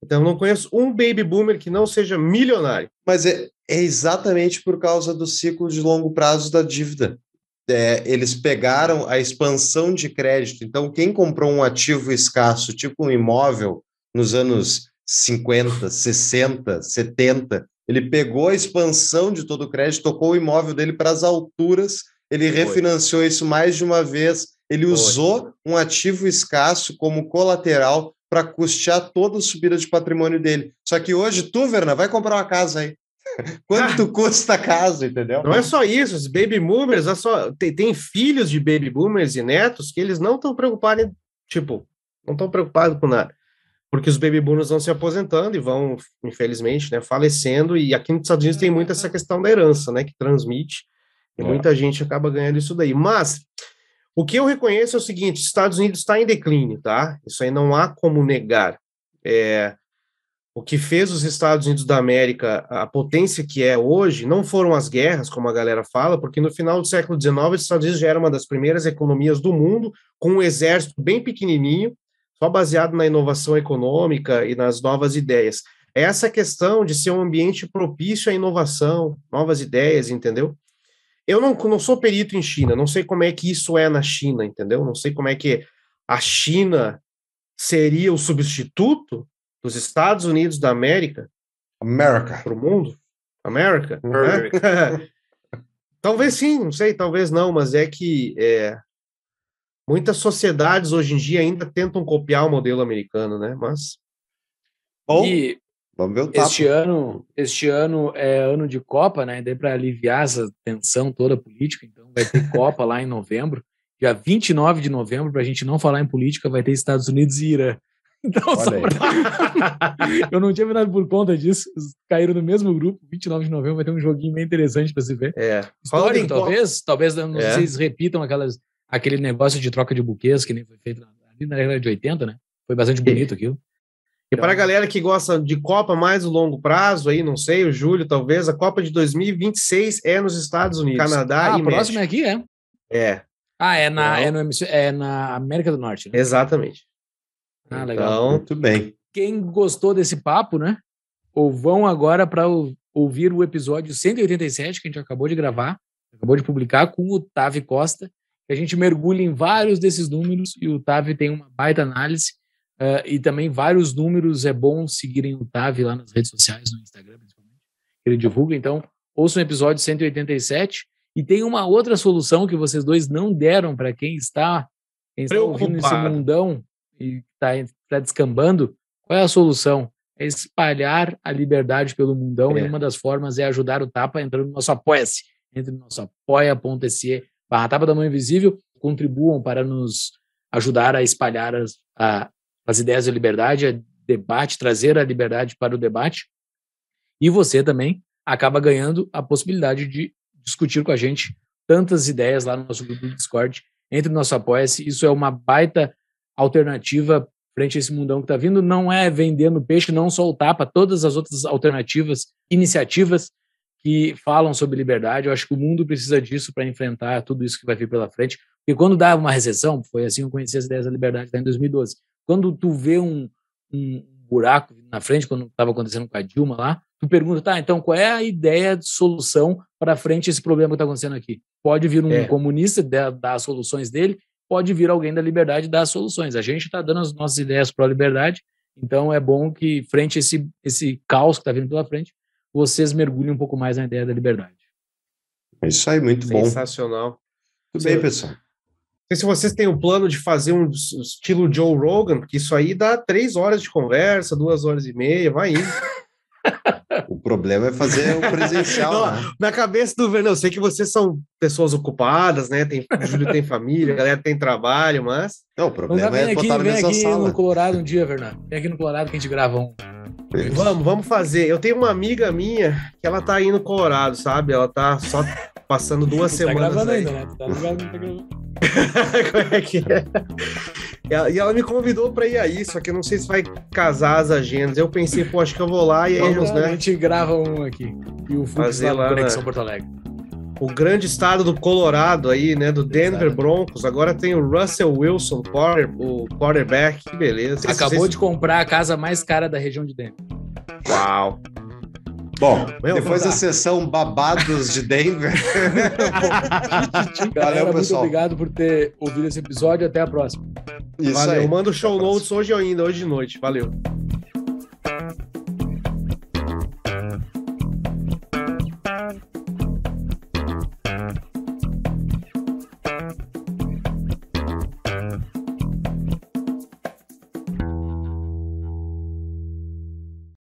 Então, não conheço um baby boomer que não seja milionário. Mas é, é exatamente por causa do ciclo de longo prazo da dívida. É, eles pegaram a expansão de crédito. Então, quem comprou um ativo escasso, tipo um imóvel, nos anos 50, 60, 70, ele pegou a expansão de todo o crédito, tocou o imóvel dele para as alturas, ele Foi. refinanciou isso mais de uma vez, ele Foi. usou um ativo escasso como colateral para custear toda a subida de patrimônio dele. Só que hoje tu, Verna, vai comprar uma casa aí. (laughs) Quanto ah. custa a casa, entendeu? Não é só isso, os baby boomers, é só, tem, tem filhos de baby boomers e netos que eles não estão preocupados, tipo, não estão preocupados com nada. Porque os baby boomers vão se aposentando e vão, infelizmente, né, falecendo. E aqui nos Estados Unidos tem muito essa questão da herança, né, que transmite. E é. muita gente acaba ganhando isso daí. Mas o que eu reconheço é o seguinte: Estados Unidos está em declínio, tá? Isso aí não há como negar. É, o que fez os Estados Unidos da América a potência que é hoje não foram as guerras, como a galera fala, porque no final do século XIX os Estados Unidos já era uma das primeiras economias do mundo, com um exército bem pequenininho, só baseado na inovação econômica e nas novas ideias. É essa questão de ser um ambiente propício à inovação, novas ideias, entendeu? Eu não, não sou perito em China, não sei como é que isso é na China, entendeu? Não sei como é que a China seria o substituto dos Estados Unidos da América América para o mundo América né? (laughs) talvez sim não sei talvez não mas é que é, muitas sociedades hoje em dia ainda tentam copiar o modelo americano né mas bom e... Vamos ver o Este ano, este ano é ano de Copa, né? Daí para aliviar essa tensão toda política, então vai ter Copa lá em novembro. Dia 29 de novembro, para a gente não falar em política, vai ter Estados Unidos e Irã. Então, pra... (laughs) eu não tinha virado por conta disso. Caíram no mesmo grupo. 29 de novembro vai ter um joguinho bem interessante para se ver. É. Histórico, talvez. Talvez não é. vocês repitam aquelas, aquele negócio de troca de buquês que nem foi feito ali na década de 80, né? Foi bastante bonito aquilo. E para a então, galera que gosta de Copa mais o longo prazo, aí, não sei, o julho talvez, a Copa de 2026 é nos Estados Unidos, Canadá ah, e a próxima é aqui, é? É. Ah, é na, é, no, é na América do Norte. Né? Exatamente. Ah, legal. Então, muito bem. Quem gostou desse papo, né? Ou vão agora para ouvir o episódio 187 que a gente acabou de gravar, acabou de publicar com o Tavi Costa, que a gente mergulha em vários desses números e o Tavi tem uma baita análise. Uh, e também vários números é bom seguirem o Tavi lá nas redes sociais, no Instagram, principalmente. Ele divulga, então, ouça o episódio 187. E tem uma outra solução que vocês dois não deram para quem está, quem está ouvindo esse mundão e está tá descambando, qual é a solução? É espalhar a liberdade pelo mundão é. e uma das formas é ajudar o Tapa entrando no nosso apoia-se, entre no nosso apoia.se barra Tapa da Mão Invisível, contribuam para nos ajudar a espalhar as, a, as ideias da liberdade, a debate, trazer a liberdade para o debate. E você também acaba ganhando a possibilidade de discutir com a gente tantas ideias lá no nosso grupo do Discord, entre no nosso apoia-se. Isso é uma baita alternativa frente a esse mundão que está vindo, não é vendendo peixe, não soltar para todas as outras alternativas, iniciativas que falam sobre liberdade. Eu acho que o mundo precisa disso para enfrentar tudo isso que vai vir pela frente. Porque quando dá uma recessão, foi assim que eu conheci as ideias da liberdade lá tá em 2012. Quando tu vê um, um buraco na frente, quando estava acontecendo com a Dilma lá, tu pergunta, tá, então qual é a ideia de solução para frente a esse problema que está acontecendo aqui? Pode vir um é. comunista dar, dar as soluções dele pode vir alguém da liberdade dar soluções. A gente está dando as nossas ideias para a liberdade, então é bom que, frente a esse, esse caos que está vindo pela frente, vocês mergulhem um pouco mais na ideia da liberdade. É isso aí, muito Sensacional. bom. Sensacional. Tudo bem, pessoal. Não sei se vocês têm o um plano de fazer um estilo Joe Rogan, porque isso aí dá três horas de conversa, duas horas e meia, vai indo. (laughs) o problema é fazer o presencial. Não, né? Na cabeça do Verão, eu sei que vocês são pessoas ocupadas, né? Tem, o Júlio tem família, a galera tem trabalho, mas. Não, o problema é botar aqui, na aqui sala. aqui no Colorado um dia, Fernando. Vem aqui no Colorado que a gente grava um é isso. Vamos, vamos fazer. Eu tenho uma amiga minha que ela tá indo Colorado, sabe? Ela tá só passando tá duas tá semanas. Ainda, né? Tá ligado, tá (laughs) Como é que é? E ela, e ela me convidou para ir aí, só que eu não sei se vai casar as agendas. Eu pensei, pô, acho que eu vou lá e aí, né? A gente grava um aqui. E o Fux Fazer lá, lá Conexão né? Porto Alegre o grande estado do Colorado aí, né? Do Denver Broncos. Agora tem o Russell Wilson, o quarterback. Que beleza. Acabou Vocês... de comprar a casa mais cara da região de Denver. Uau. Bom, Meu, depois da sessão Babados de Denver. (laughs) Galera, Valeu, pessoal. Muito obrigado por ter ouvido esse episódio. Até a próxima. Isso Valeu. Aí. Eu mando show notes hoje ainda, hoje de noite. Valeu.